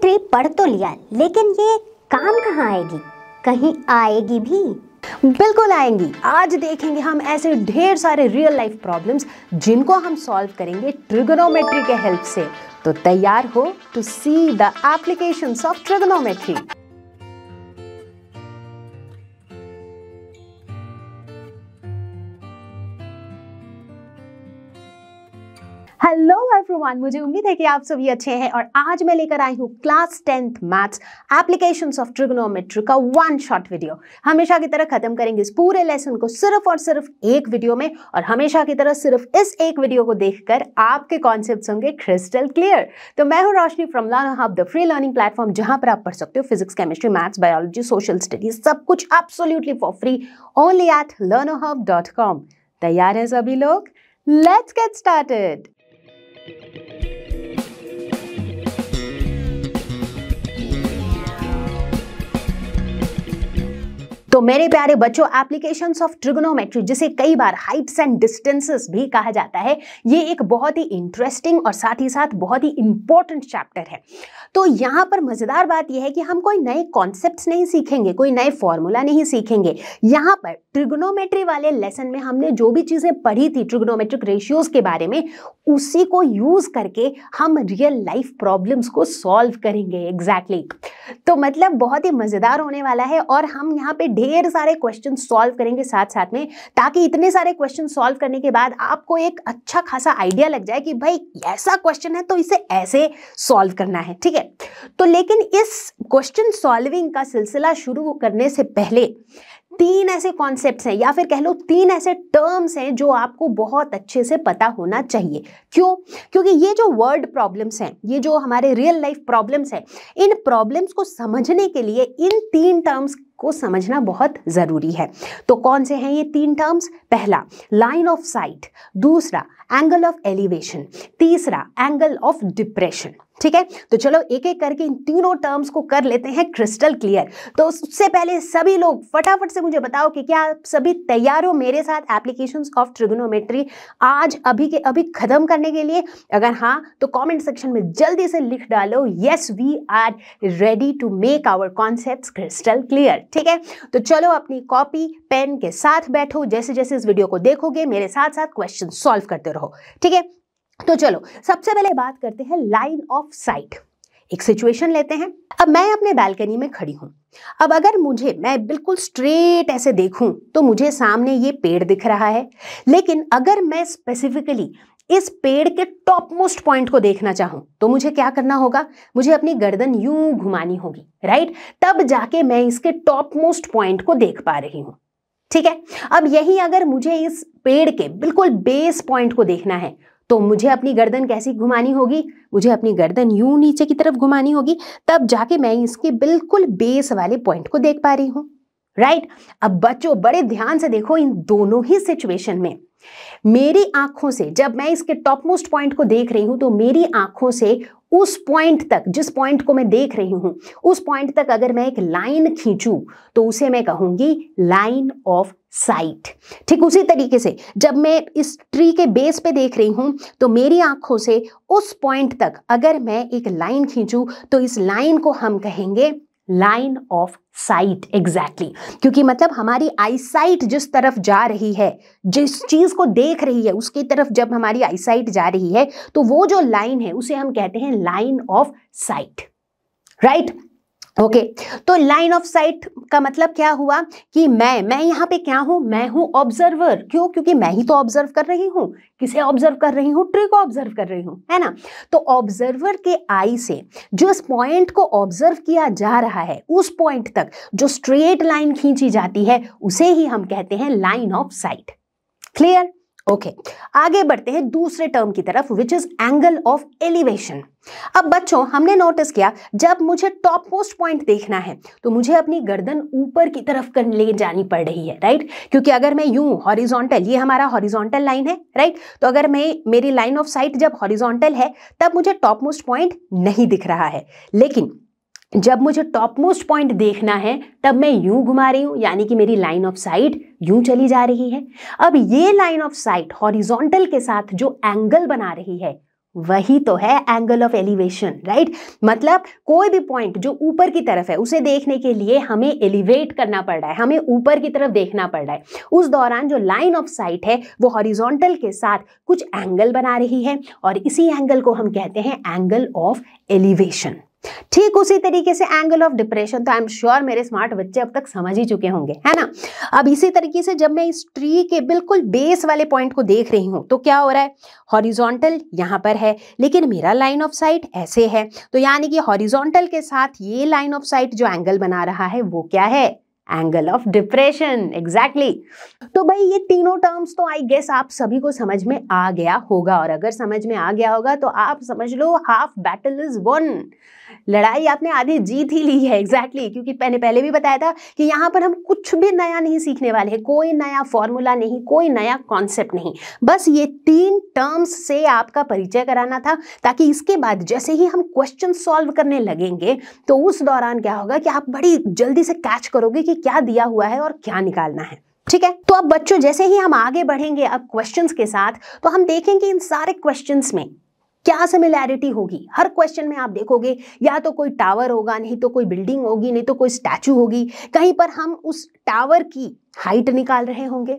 Tree पढ़ तो लिया लेकिन ये काम कहाँ आएगी कहीं आएगी भी बिल्कुल आएंगी आज देखेंगे हम ऐसे ढेर सारे रियल लाइफ प्रॉब्लम्स जिनको हम सॉल्व करेंगे ट्रिगोनोमेट्री के हेल्प से तो तैयार हो to see the application of trigonometry hello everyone मुझे उम्मीद है कि आप सभी अच्छे हैं और आज मैं लेकर आई हूँ class tenth maths application of trigonometry का वन शॉट वीडियो हमेशा की तरह खत्म करेंगे इस पूरे लेसन को सिर्फ और सिर्फ एक वीडियो में और हमेशा की तरह सिर्फ इस एक वीडियो को देखकर आपके कॉन्सेप्ट होंगे क्रिस्टल क्लियर तो मैं हूँ Roshni from learn hub the free learning platform जहाँ पर आप पढ़ सकते हो physics chemistry maths biology social studies सब कुछ absolutely for free only at learn तैयार है सभी लोग let's get started Thank you. तो मेरे प्यारे बच्चों एप्लीकेशन ऑफ ट्रिग्नोमेट्री जिसे कई बार हाइट्स एंड डिस्टेंसेस भी कहा जाता है ये एक बहुत ही इंटरेस्टिंग और साथ ही साथ बहुत ही इंपॉर्टेंट चैप्टर है तो यहाँ पर मज़ेदार बात यह है कि हम कोई नए कॉन्सेप्ट नहीं सीखेंगे कोई नए फॉर्मूला नहीं सीखेंगे यहाँ पर ट्रिग्नोमेट्री वाले लेसन में हमने जो भी चीज़ें पढ़ी थी ट्रिग्नोमेट्रिक रेशियोज के बारे में उसी को यूज़ करके हम रियल लाइफ प्रॉब्लम्स को सॉल्व करेंगे एग्जैक्टली exactly. तो मतलब बहुत ही मज़ेदार होने वाला है और हम यहाँ पे ढेर सारे क्वेश्चन सॉल्व करेंगे साथ साथ में ताकि इतने सारे क्वेश्चन सॉल्व करने के बाद आपको एक अच्छा खासा आइडिया लग जाए कि भाई ऐसा क्वेश्चन है तो इसे ऐसे सॉल्व करना है ठीक है तो लेकिन इस क्वेश्चन सॉल्विंग का सिलसिला शुरू करने से पहले तीन ऐसे कॉन्सेप्ट्स हैं या फिर कह लो तीन ऐसे टर्म्स हैं जो आपको बहुत अच्छे से पता होना चाहिए क्यों क्योंकि ये जो वर्ड प्रॉब्लम्स हैं ये जो हमारे रियल लाइफ प्रॉब्लम्स हैं इन प्रॉब्लम्स को समझने के लिए इन तीन टर्म्स को समझना बहुत ज़रूरी है तो कौन से हैं ये तीन टर्म्स पहला लाइन ऑफ साइट दूसरा एंगल ऑफ एलिवेशन तीसरा एंगल ऑफ डिप्रेशन ठीक है तो चलो एक एक करके इन तीनों टर्म्स को कर लेते हैं क्रिस्टल क्लियर तो उससे पहले सभी लोग फटाफट से मुझे बताओ कि क्या आप सभी तैयार हो मेरे साथ एप्लीकेशन ऑफ ट्रिग्नोमेट्री आज अभी के अभी खत्म करने के लिए अगर हाँ तो कॉमेंट सेक्शन में जल्दी से लिख डालो yes we are ready to make our concept crystal clear ठीक है तो चलो अपनी कॉपी पेन के साथ बैठो जैसे जैसे इस वीडियो को देखोगे मेरे साथ साथ क्वेश्चन सॉल्व करते रहो ठीक है तो चलो सबसे पहले बात करते हैं लाइन ऑफ साइट एक सिचुएशन लेते हैं अब मैं अपने बैल्कनी में खड़ी हूं अब अगर मुझे मैं बिल्कुल स्ट्रेट ऐसे देखूं तो मुझे सामने ये पेड़ दिख रहा है लेकिन अगर मैं स्पेसिफिकली इस पेड़ के टॉप मोस्ट पॉइंट को देखना चाहूं तो मुझे क्या करना होगा मुझे अपनी गर्दन यूं घुमानी होगी राइट तब जाके मैं इसके टॉप मोस्ट पॉइंट को देख पा रही हूं ठीक है अब यही अगर मुझे इस पेड़ के बिल्कुल बेस पॉइंट को देखना है तो मुझे अपनी गर्दन कैसी घुमानी होगी मुझे अपनी गर्दन यूं नीचे की तरफ घुमानी होगी तब जाके मैं इसके बिल्कुल बेस वाले पॉइंट को देख पा रही हूँ राइट अब बच्चों बड़े ध्यान से देखो इन दोनों ही सिचुएशन में मेरी आंखों से जब मैं इसके टॉप मोस्ट पॉइंट को देख रही हूं तो मेरी आंखों से उस पॉइंट तक जिस पॉइंट को मैं देख रही हूं उस पॉइंट तक अगर मैं एक लाइन खींचू तो उसे मैं कहूंगी लाइन ऑफ साइट ठीक उसी तरीके से जब मैं इस ट्री के बेस पे देख रही हूं तो मेरी आंखों से उस पॉइंट तक अगर मैं एक लाइन खींचू तो इस लाइन को हम कहेंगे लाइन ऑफ साइट एग्जैक्टली क्योंकि मतलब हमारी आईसाइट जिस तरफ जा रही है जिस चीज़ को देख रही है उसकी तरफ जब हमारी आईसाइट जा रही है तो वो जो लाइन है उसे हम कहते हैं line of sight right okay okay, तो लाइन ऑफ साइट का मतलब क्या हुआ कि मैं मैं यहाँ पे क्या हूँ मैं हूँ ऑब्जर्वर क्यों क्योंकि मैं ही तो ऑब्जर्व कर रही हूँ किसे ऑब्जर्व कर रही हूँ ट्री को ऑब्जर्व कर रही हूँ है ना तो ऑब्जर्वर के आई से जो इस पॉइंट को ऑब्जर्व किया जा रहा है उस पॉइंट तक जो स्ट्रेट लाइन खींची जाती है उसे ही हम कहते हैं line of sight clear okay okay. आगे बढ़ते हैं दूसरे टर्म की तरफ which is angle of elevation अब बच्चों हमने नोटिस किया जब मुझे टॉप मोस्ट पॉइंट देखना है तो मुझे अपनी गर्दन ऊपर की तरफ कर ले जानी पड़ रही है राइट क्योंकि अगर मैं यूं हॉरिजॉन्टल ये हमारा हॉरिजॉन्टल लाइन है राइट तो अगर मैं मेरी लाइन ऑफ साइट जब हॉरिजॉन्टल है तब मुझे टॉप मोस्ट पॉइंट नहीं दिख रहा है लेकिन जब मुझे टॉप मोस्ट पॉइंट देखना है तब मैं यूं घुमा रही हूं यानी कि मेरी लाइन ऑफ साइट यूं चली जा रही है अब ये लाइन ऑफ साइट हॉरिजॉन्टल के साथ जो एंगल बना रही है वही तो है एंगल ऑफ एलिवेशन राइट मतलब कोई भी पॉइंट जो ऊपर की तरफ है उसे देखने के लिए हमें एलिवेट करना पड़ रहा है हमें ऊपर की तरफ देखना पड़ रहा है उस दौरान जो लाइन ऑफ साइट है वो हॉरिजॉन्टल के साथ कुछ एंगल बना रही है और इसी एंगल को हम कहते हैं एंगल ऑफ एलिवेशन ठीक उसी तरीके से एंगल ऑफ डिप्रेशन तो आई एम श्योर मेरे स्मार्ट बच्चे अब तक समझ ही चुके होंगे है ना अब इसी तरीके से जब मैं इस ट्री के बिल्कुल बेस वाले पॉइंट को देख रही हूं तो क्या हो रहा है हॉरिजॉन्टल यहां पर है लेकिन मेरा लाइन ऑफ साइट ऐसे है तो यानी कि हॉरिजॉन्टल के साथ ये लाइन ऑफ साइट जो एंगल बना रहा है वो क्या है एंगल ऑफ डिप्रेशन एग्जैक्टली तो भाई ये तीनों टर्म्स तो आई गेस आप सभी को समझ में आ गया होगा और अगर समझ में आ गया होगा तो आप समझ लो हाफ बैटल इज वन लड़ाई आपने आधी जीत ही ली है एग्जैक्टली exactly, क्योंकि मैंने पहले भी बताया था कि यहाँ पर हम कुछ भी नया नहीं सीखने वाले हैं कोई नया फॉर्मूला नहीं कोई नया कॉन्सेप्ट नहीं बस ये तीन टर्म्स से आपका परिचय कराना था ताकि इसके बाद जैसे ही हम क्वेश्चन सॉल्व करने लगेंगे तो उस दौरान क्या होगा कि आप बड़ी जल्दी से कैच करोगे कि क्या दिया हुआ है और क्या निकालना है ठीक है तो अब बच्चों जैसे ही हम आगे बढ़ेंगे अब क्वेश्चंस के साथ तो हम देखेंगे इन सारे क्वेश्चंस में क्या सिमिलैरिटी होगी हर क्वेश्चन में आप देखोगे या तो कोई टावर होगा नहीं तो कोई बिल्डिंग होगी नहीं तो कोई स्टैचू होगी कहीं पर हम उस टावर की हाइट निकाल रहे होंगे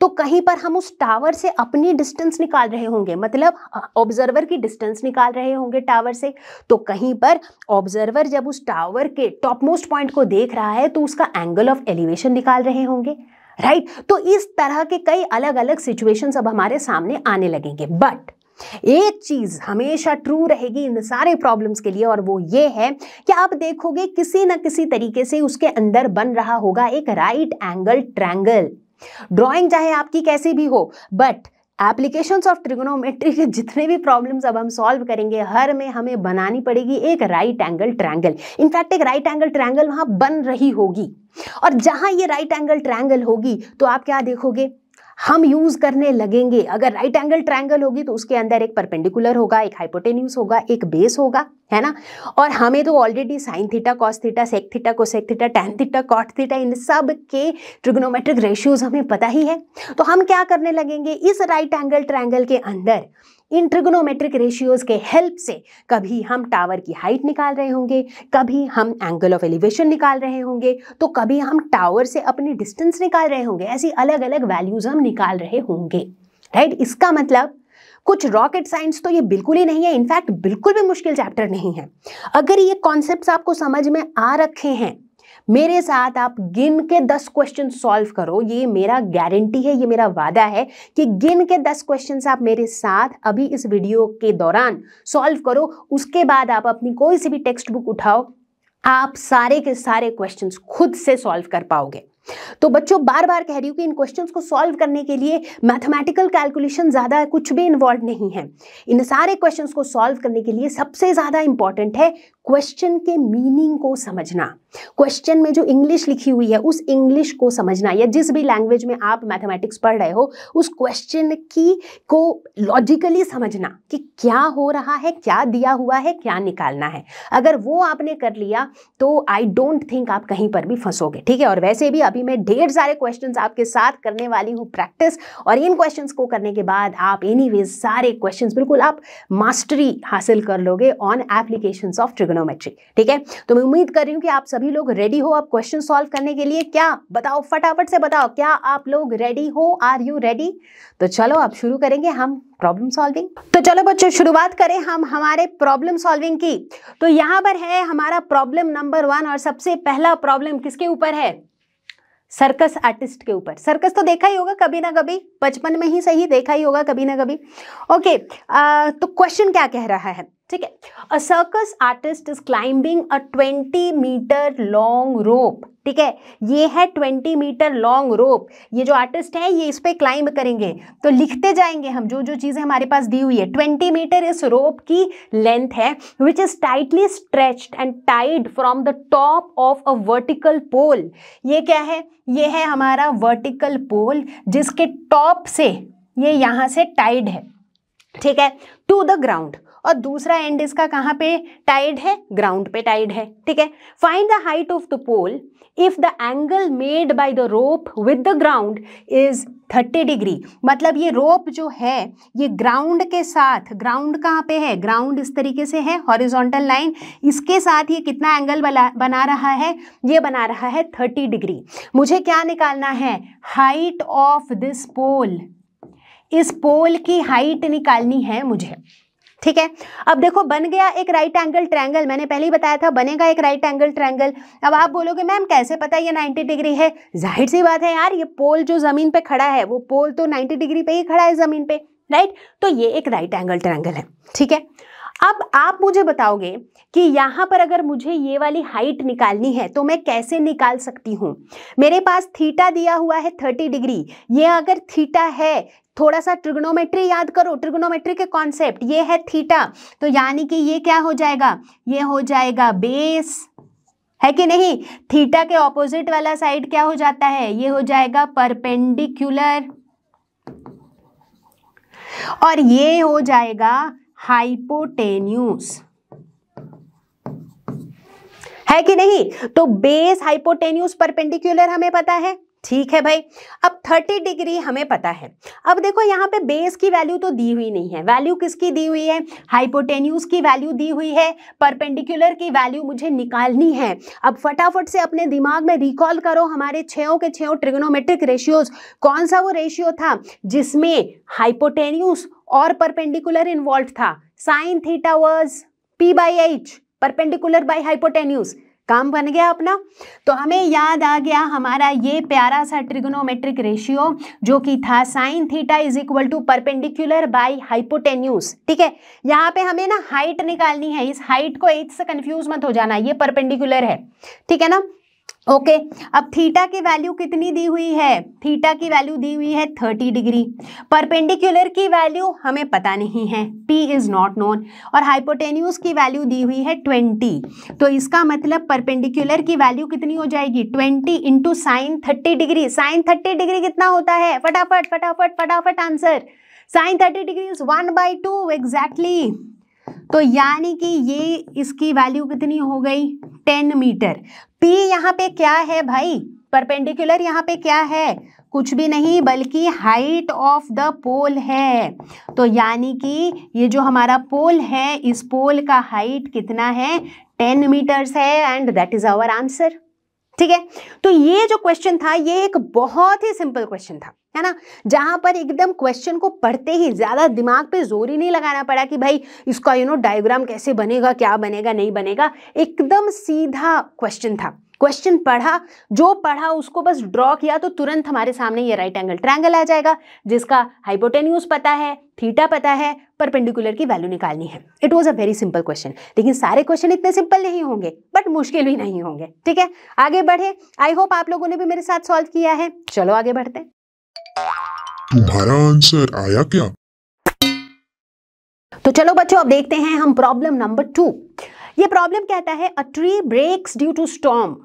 तो कहीं पर हम उस टावर से अपनी डिस्टेंस निकाल रहे होंगे मतलब ऑब्जर्वर की डिस्टेंस निकाल रहे होंगे टावर से तो कहीं पर ऑब्जर्वर जब उस टावर के टॉप मोस्ट पॉइंट को देख रहा है तो उसका एंगल ऑफ एलिवेशन निकाल रहे होंगे राइट तो इस तरह के कई अलग अलग सिचुएशंस अब हमारे सामने आने लगेंगे बट एक चीज हमेशा ट्रू रहेगी इन सारे प्रॉब्लम्स के लिए और वो ये है कि आप देखोगे किसी ना किसी तरीके से उसके अंदर बन रहा होगा एक राइट एंगल ट्रैंगल ड्राइंग चाहे आपकी कैसी भी हो बट एप्लीकेशंस ऑफ ट्रिग्नोमेट्री के जितने भी प्रॉब्लम्स अब हम सॉल्व करेंगे हर में हमें बनानी पड़ेगी एक राइट एंगल ट्रैंगल इनफैक्ट एक राइट एंगल ट्रैंगल वहां बन रही होगी और जहां ये राइट एंगल ट्रैंगल होगी तो आप क्या देखोगे हम यूज करने लगेंगे अगर राइट एंगल ट्रायंगल होगी तो उसके अंदर एक परपेंडिकुलर होगा एक हाइपोटेन्यूस होगा एक बेस होगा है ना और हमें तो already sine theta cos theta sec theta cosec theta tan theta cot theta इन सब के ट्रिग्नोमेट्रिक रेशियोज हमें पता ही है तो हम क्या करने लगेंगे इस राइट एंगल ट्रायंगल के अंदर इन ट्रिग्नोमेट्रिक रेशियोज के हेल्प से कभी हम टावर की हाइट निकाल रहे होंगे कभी हम एंगल ऑफ एलिवेशन निकाल रहे होंगे तो कभी हम टावर से अपनी डिस्टेंस निकाल रहे होंगे ऐसी अलग अलग वैल्यूज हम निकाल रहे होंगे राइट इसका मतलब कुछ रॉकेट साइंस तो ये बिल्कुल ही नहीं है इनफैक्ट बिल्कुल भी मुश्किल चैप्टर नहीं है अगर ये कॉन्सेप्ट आपको समझ में आ रखे हैं मेरे साथ आप गिन के दस क्वेश्चन सॉल्व करो ये मेरा गारंटी है ये मेरा वादा है कि गिन के दस क्वेश्चन आप मेरे साथ अभी इस वीडियो के दौरान सॉल्व करो उसके बाद आप अपनी कोई सी भी टेक्स्ट बुक उठाओ आप सारे के सारे क्वेश्चंस खुद से सॉल्व कर पाओगे तो बच्चों बार बार कह रही हूं कि इन क्वेश्चंस को सॉल्व करने के लिए मैथमेटिकल कैलकुलेशन ज़्यादा कुछ भी इन्वॉल्व नहीं है इन सारे क्वेश्चंस को सॉल्व करने के लिए सबसे ज़्यादा इंपॉर्टेंट है क्वेश्चन के मीनिंग को समझना क्वेश्चन में जो इंग्लिश लिखी हुई है उस इंग्लिश को समझना या जिस भी लैंग्वेज में आप मैथमेटिक्स पढ़ रहे हो उस क्वेश्चन की को लॉजिकली समझना कि क्या हो रहा है क्या दिया हुआ है क्या निकालना है अगर वो आपने कर लिया तो आई डोंट थिंक आप कहीं पर भी फंसोगे ठीक है और वैसे भी अभी मैं ढेर सारे क्वेश्चन आपके साथ करने वाली हूँ प्रैक्टिस और इन क्वेश्चन को करने के बाद आप एनी सारे क्वेश्चन बिल्कुल आप मास्टरी हासिल कर लोगे ऑन एप्लीकेशन ऑफ ट्रिगोनो ट्रिग्नोमेट्री ठीक है तो मैं उम्मीद कर रही हूँ कि आप सभी लोग रेडी हो आप क्वेश्चन सॉल्व करने के लिए क्या बताओ फटाफट से बताओ क्या आप लोग रेडी हो आर यू रेडी तो चलो आप शुरू करेंगे हम प्रॉब्लम सॉल्विंग तो चलो बच्चों शुरुआत करें हम हमारे प्रॉब्लम सॉल्विंग की तो यहाँ पर है हमारा प्रॉब्लम नंबर वन और सबसे पहला प्रॉब्लम किसके ऊपर है सर्कस आर्टिस्ट के ऊपर सर्कस तो देखा ही होगा कभी ना कभी बचपन में ही सही देखा ही होगा कभी ना कभी ओके आ, तो क्वेश्चन क्या कह रहा है ठीक है a circus artist is climbing a 20 metre long rope ठीक है ये है 20 मीटर लॉन्ग रोप ये जो आर्टिस्ट है ये इस पर क्लाइंब करेंगे तो लिखते जाएंगे हम जो जो चीज़ें हमारे पास दी हुई है 20 मीटर इस रोप की लेंथ है which is tightly stretched and tied from the top of a vertical pole ये क्या है ये है हमारा वर्टिकल पोल जिसके टॉप से ये यहां से टाइड है ठीक है टू द ग्राउंड और दूसरा एंड इसका कहाँ पे टाइड है ग्राउंड पे टाइड है ठीक है find the height of the pole if the angle made by the rope with the ground is 30 degree मतलब ये रोप जो है ये ग्राउंड के साथ ग्राउंड कहाँ पे है ग्राउंड इस तरीके से है हॉरिजॉन्टल लाइन इसके साथ ये कितना एंगल बना रहा है ये बना रहा है 30 डिग्री मुझे क्या निकालना है हाइट ऑफ दिस पोल इस पोल की हाइट निकालनी है मुझे ठीक है अब देखो बन गया एक राइट एंगल ट्रायंगल मैंने पहले ही बताया था बनेगा एक राइट एंगल ट्रायंगल अब आप बोलोगे मैम कैसे पता ये 90 डिग्री है जाहिर सी बात है यार ये पोल जो ज़मीन पे खड़ा है वो पोल तो 90 डिग्री पे ही खड़ा है ज़मीन पे राइट तो ये एक राइट एंगल ट्रायंगल है ठीक है अब आप मुझे बताओगे कि यहाँ पर अगर मुझे ये वाली हाइट निकालनी है तो मैं कैसे निकाल सकती हूँ मेरे पास थीटा दिया हुआ है थर्टी डिग्री ये अगर थीटा है थोड़ा सा ट्रिग्नोमेट्री याद करो ट्रिग्नोमेट्री के कॉन्सेप्ट ये है थीटा तो यानी कि ये क्या हो जाएगा ये हो जाएगा बेस है कि नहीं थीटा के ऑपोजिट वाला साइड क्या हो जाता है ये हो जाएगा परपेंडिकुलर और ये हो जाएगा हाइपोटेन्यूस है कि नहीं तो बेस हाइपोटेन्यूस परपेंडिकुलर हमें पता है ठीक है भाई अब 30 डिग्री हमें पता है अब देखो यहाँ पे बेस की वैल्यू तो दी हुई नहीं है वैल्यू किसकी दी हुई है हाइपोटेन्यूस की वैल्यू दी हुई है परपेंडिकुलर की वैल्यू मुझे निकालनी है अब फटाफट से अपने दिमाग में रिकॉल करो हमारे छयों के छयों ट्रिग्नोमेट्रिक रेशियोज कौन सा वो रेशियो था जिसमें हाइपोटेन्यूस और परपेंडिकुलर इन्वॉल्व था sine theta was P by H perpendicular by hypotenuse काम बन गया अपना तो हमें याद आ गया हमारा ये प्यारा सा ट्रिग्नोमेट्रिक रेशियो जो कि था sine theta is equal to perpendicular by hypotenuse ठीक है यहाँ पे हमें ना हाइट निकालनी है इस हाइट को एक से कंफ्यूज मत हो जाना ये परपेंडिकुलर है ठीक है ना ओके okay, अब थीटा की वैल्यू कितनी दी हुई है थीटा की वैल्यू दी हुई है थर्टी डिग्री परपेंडिकुलर की वैल्यू हमें पता नहीं है पी इज़ नॉट नोन और हाइपोटेन्यूस की वैल्यू दी हुई है ट्वेंटी तो इसका मतलब परपेंडिकुलर की वैल्यू कितनी हो जाएगी twenty into sine thirty degree sine thirty degree कितना होता है फटाफट फटाफट फटाफट answer sine thirty degree is one by two exactly तो यानी कि ये इसकी वैल्यू कितनी हो गई टेन मीटर पी यहाँ पे क्या है भाई परपेंडिकुलर यहाँ पे क्या है कुछ भी नहीं बल्कि हाइट ऑफ द पोल है तो यानी कि ये जो हमारा पोल है इस पोल का हाइट कितना है टेन मीटर्स है and that is our answer ठीक है तो ये जो क्वेश्चन था ये एक बहुत ही सिंपल क्वेश्चन था है ना जहां पर एकदम क्वेश्चन को पढ़ते ही ज्यादा दिमाग पे जोर ही नहीं लगाना पड़ा कि भाई इसका यू नो डायग्राम कैसे बनेगा क्या बनेगा नहीं बनेगा एकदम सीधा क्वेश्चन था क्वेश्चन पढ़ा जो पढ़ा उसको बस ड्रॉ किया तो तुरंत हमारे सामने ये राइट एंगल ट्रायंगल आ जाएगा जिसका हाइपोटेन्यूज पता है थीटा पता है परपेंडिकुलर की वैल्यू निकालनी है it was a very simple question लेकिन सारे क्वेश्चन इतने सिंपल नहीं होंगे बट मुश्किल भी नहीं होंगे ठीक है आगे बढ़े आई होप आप लोगों ने भी मेरे साथ सॉल्व किया है चलो आगे बढ़ते हैं तुम्हारा आंसर आया क्या तो चलो बच्चों अब देखते हैं हम प्रॉब्लम नंबर टू ये प्रॉब्लम कहता है a tree breaks due to storm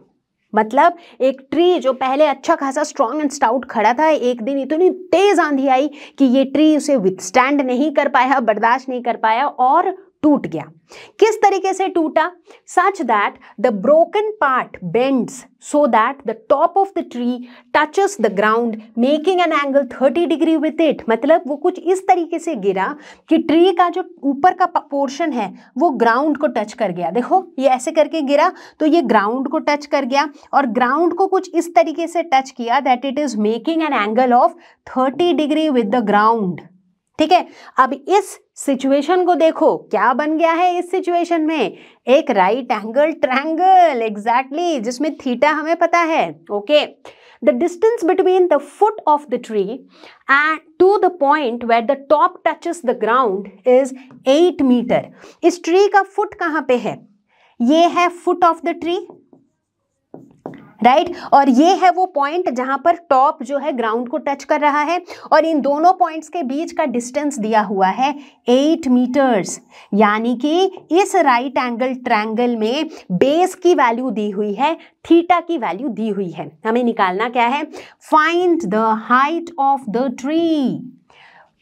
मतलब एक ट्री जो पहले अच्छा खासा स्ट्रांग एंड स्टाउट खड़ा था एक दिन इतनी तेज आंधी आई कि ये ट्री उसे विथस्टैंड नहीं कर पाया बर्दाश्त नहीं कर पाया और टूट गया किस तरीके से टूटा such that the broken part bends so that the top of the tree touches the ground making an angle 30 degree with it मतलब वो कुछ इस तरीके से गिरा कि ट्री का जो ऊपर का पोर्शन है वो ग्राउंड को टच कर गया देखो ये ऐसे करके गिरा तो ये ग्राउंड को टच कर गया और ग्राउंड को कुछ इस तरीके से टच किया that it is making an angle of 30 degree with the ground ठीक है अब इस सिचुएशन को देखो क्या बन गया है इस सिचुएशन में एक राइट एंगल ट्रैंगल एग्जैक्टली जिसमें थीटा हमें पता है okay the distance between the foot of the tree and to the point where the top touches the ground is eight metre इस ट्री का फुट कहाँ पे है ये है foot of the tree right right? और ये है वो पॉइंट जहां पर टॉप जो है ग्राउंड को टच कर रहा है और इन दोनों पॉइंट्स के बीच का डिस्टेंस दिया हुआ है एट मीटर्स यानी कि इस राइट एंगल ट्रायंगल में बेस की वैल्यू दी हुई है थीटा की वैल्यू दी हुई है हमें निकालना क्या है find the height of the tree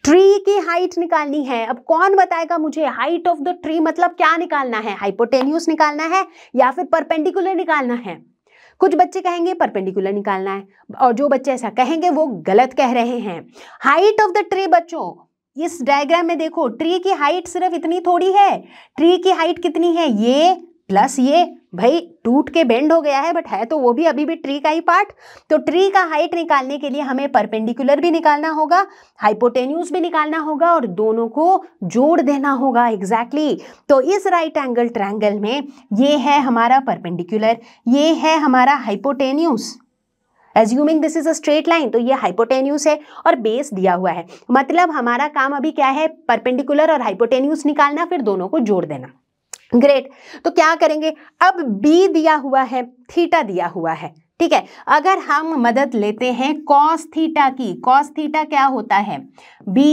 tree की हाइट निकालनी है अब कौन बताएगा मुझे हाइट ऑफ द ट्री मतलब क्या निकालना है हाइपोटेन्यूस निकालना है या फिर परपेंडिकुलर निकालना है कुछ बच्चे कहेंगे परपेंडिकुलर निकालना है और जो बच्चे ऐसा कहेंगे वो गलत कह रहे हैं हाइट ऑफ द ट्री बच्चों इस डायग्राम में देखो ट्री की हाइट सिर्फ इतनी थोड़ी है ट्री की हाइट कितनी है ये प्लस ये भाई टूट के बेंड हो गया है बट है तो वो भी अभी भी ट्री का ही पार्ट तो ट्री का हाइट निकालने के लिए हमें परपेंडिकुलर भी निकालना होगा हाइपोटेन्यूज भी निकालना होगा और दोनों को जोड़ देना होगा एग्जैक्टली exactly. तो इस राइट एंगल ट्रैंगल में ये है हमारा परपेंडिकुलर ये है हमारा hypotenuse assuming this is a straight line तो ये हाइपोटेन्यूस है और बेस दिया हुआ है मतलब हमारा काम अभी क्या है परपेंडिकुलर और हाइपोटेन्यूस निकालना फिर दोनों को जोड़ देना ग्रेट तो क्या करेंगे अब बी दिया हुआ है थीटा दिया हुआ है ठीक है अगर हम मदद लेते हैं कॉस थीटा की कॉस थीटा क्या होता है बी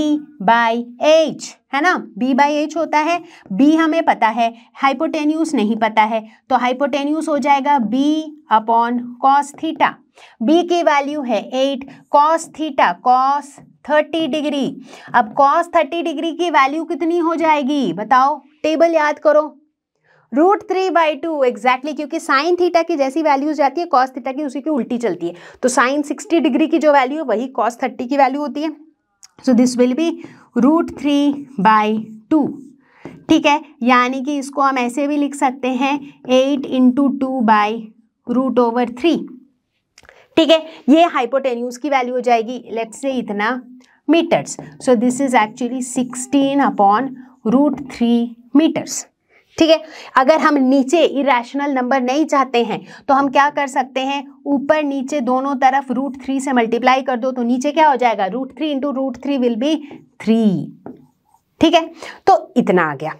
बाई एच है ना बी बाई एच होता है बी हमें पता है हाइपोटेन्यूस नहीं पता है तो हाइपोटेन्यूस हो जाएगा B upon cos theta B की वैल्यू है eight cos theta cos thirty degree अब कॉस थर्टी डिग्री की वैल्यू कितनी हो जाएगी बताओ टेबल याद करो root three by two exactly क्योंकि साइन थीटा की जैसी वैल्यूज जाती है कॉस थीटा की उसी की उल्टी चलती है तो साइन सिक्सटी डिग्री की जो वैल्यू है वही कॉस थर्टी की वैल्यू होती है so this will be root three by two ठीक है यानी कि इसको हम ऐसे भी लिख सकते हैं eight into two by root over three ठीक है ये हाइपोटेन्यूज की वैल्यू हो जाएगी लेट से इतना metres so this is actually sixteen upon root three metres ठीक है अगर हम नीचे इरेशनल नंबर नहीं चाहते हैं तो हम क्या कर सकते हैं ऊपर नीचे दोनों तरफ रूट थ्री से मल्टीप्लाई कर दो तो नीचे क्या हो जाएगा root three into root three will be three ठीक है तो इतना आ गया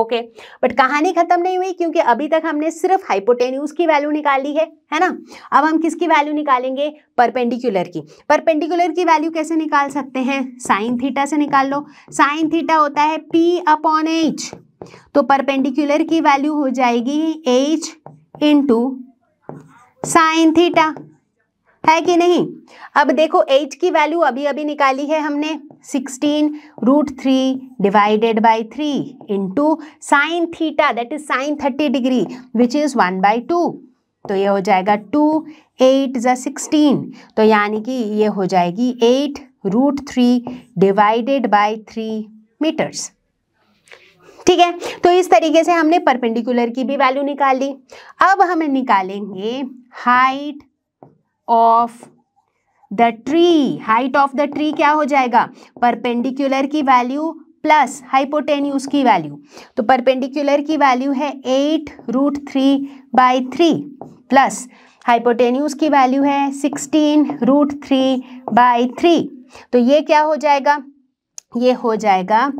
ओके बट कहानी खत्म नहीं हुई क्योंकि अभी तक हमने सिर्फ हाइपोटेन्यूज की वैल्यू निकाली है है ना अब हम किसकी वैल्यू निकालेंगे परपेंडिकुलर की परपेंडिकुलर की वैल्यू कैसे निकाल सकते हैं साइन थीटा से निकाल लो साइन थीटा होता है पी अपॉन एच तो परपेंडिकुलर की वैल्यू हो जाएगी एच इंटू साइन थीटा है कि नहीं अब देखो एच की वैल्यू अभी अभी निकाली है हमने sixteen root three divided by three into sine theta that is sine thirty degree which is one by two तो ये हो जाएगा टू एट ज़ा सिक्सटीन तो यानी कि ये हो जाएगी eight root three divided by three metres ठीक है तो इस तरीके से हमने परपेंडिकुलर की भी वैल्यू निकाल ली अब हम निकालेंगे height of the tree height of the tree क्या हो जाएगा परपेंडिकुलर की वैल्यू प्लस हाइपोटेन्यूस की वैल्यू तो परपेंडिकुलर की वैल्यू है eight root three by three plus hypotenuse की वैल्यू है sixteen root three by three तो ये क्या हो जाएगा ये हो जाएगा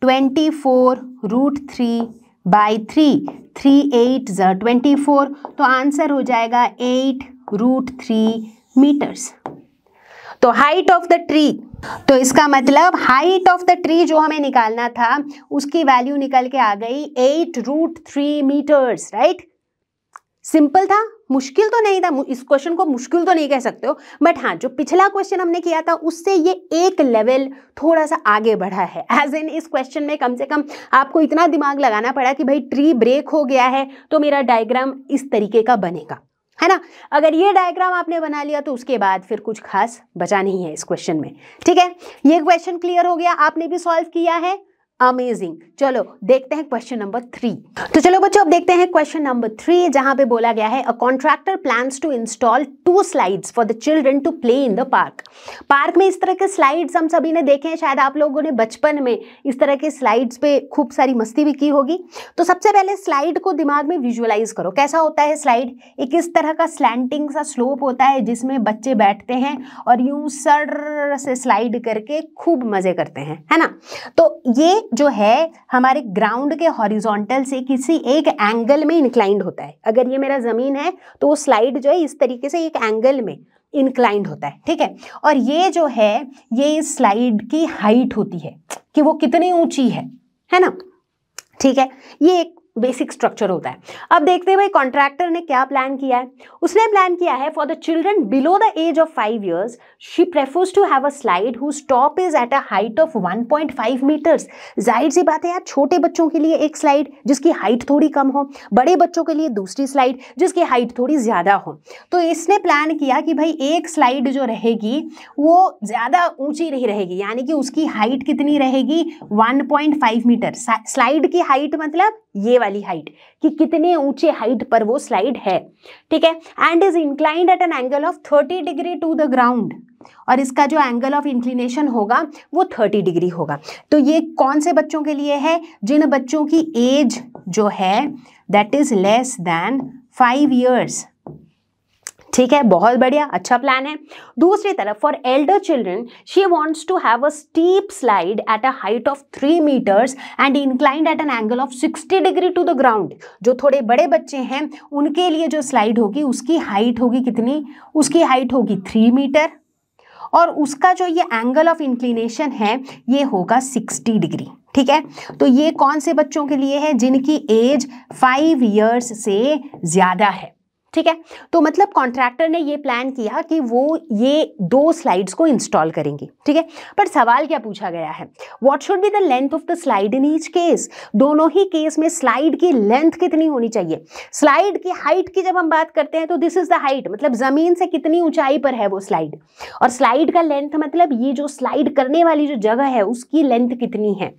twenty four root three by three three eight ज ट्वेंटी फोर तो आंसर हो जाएगा एट रूट थ्री मीटर्स तो हाइट ऑफ द ट्री तो इसका मतलब हाइट ऑफ द ट्री जो हमें निकालना था उसकी वैल्यू निकल के आ गई eight root three metres right simple था मुश्किल तो नहीं था इस क्वेश्चन को मुश्किल तो नहीं कह सकते हो बट हाँ जो पिछला क्वेश्चन हमने किया था उससे ये एक लेवल थोड़ा सा आगे बढ़ा है एज इन इस क्वेश्चन में कम से कम आपको इतना दिमाग लगाना पड़ा कि भाई ट्री ब्रेक हो गया है तो मेरा डायग्राम इस तरीके का बनेगा है ना अगर ये डायग्राम आपने बना लिया तो उसके बाद फिर कुछ खास बचा नहीं है इस क्वेश्चन में ठीक है ये क्वेश्चन क्लियर हो गया आपने भी सॉल्व किया है अमेजिंग चलो देखते हैं क्वेश्चन नंबर थ्री तो चलो बच्चों अब देखते हैं क्वेश्चन नंबर थ्री जहां पे बोला गया है a contractor plans to install two slides for the children to play in the park park में इस तरह के स्लाइड्स हम सभी ने देखे हैं शायद आप लोगों ने बचपन में इस तरह के स्लाइड्स पे खूब सारी मस्ती भी की होगी तो सबसे पहले स्लाइड को दिमाग में विजुअलाइज करो कैसा होता है स्लाइड एक इस तरह का स्लैंटिंग सा स्लोप होता है जिसमें बच्चे बैठते हैं और यूं सर से स्लाइड करके खूब मजे करते हैं है ना तो ये जो है हमारे ग्राउंड के हॉरिजॉन्टल से किसी एक एंगल में इंक्लाइंड होता है अगर ये मेरा ज़मीन है तो वो स्लाइड जो है इस तरीके से एक एंगल में इंक्लाइंड होता है ठीक है और ये जो है ये इस स्लाइड की हाइट होती है कि वो कितनी ऊंची है है ना ठीक है ये एक बेसिक स्ट्रक्चर होता है अब देखते हैं भाई कॉन्ट्रैक्टर ने क्या प्लान किया है उसने प्लान किया है for the children below the age of five years she prefers to have a slide whose top is at a height of 1.5 metres जाहिर सी बात है यार छोटे बच्चों के लिए एक स्लाइड जिसकी हाइट थोड़ी कम हो बड़े बच्चों के लिए दूसरी स्लाइड जिसकी हाइट थोड़ी ज़्यादा हो तो इसने प्लान किया कि भाई एक स्लाइड जो रहेगी वो ज़्यादा ऊंची नहीं रहेगी यानी कि उसकी हाइट कितनी रहेगी 1.5 मीटर स्लाइड की हाइट मतलब ये वाली वाली हाइट कि कितने ऊंचे हाइट पर वो स्लाइड है ठीक है and is inclined at an angle of thirty degree to the ground और इसका जो एंगल ऑफ इंक्लिनेशन होगा वो थर्टी डिग्री होगा तो ये कौन से बच्चों के लिए है जिन बच्चों की एज जो है that is less than five years ठीक है बहुत बढ़िया अच्छा प्लान है दूसरी तरफ for elder children she wants to have a steep slide at a height of three metres and inclined at an angle of sixty degree to the ground जो थोड़े बड़े बच्चे हैं उनके लिए जो स्लाइड होगी उसकी हाइट होगी कितनी उसकी हाइट होगी थ्री मीटर और उसका जो ये एंगल ऑफ इंक्लिनेशन है ये होगा सिक्सटी डिग्री ठीक है तो ये कौन से बच्चों के लिए है जिनकी एज फाइव ईयर्स से ज़्यादा है ठीक है तो मतलब कॉन्ट्रैक्टर ने ये प्लान किया कि वो ये दो स्लाइड्स को इंस्टॉल करेंगे ठीक है पर सवाल क्या पूछा गया है what should be the length of the slide in each case दोनों ही केस में स्लाइड की लेंथ कितनी होनी चाहिए स्लाइड की हाइट की जब हम बात करते हैं तो दिस इज द हाइट मतलब जमीन से कितनी ऊंचाई पर है वो स्लाइड और स्लाइड का लेंथ मतलब ये जो स्लाइड करने वाली जो जगह है उसकी लेंथ कितनी है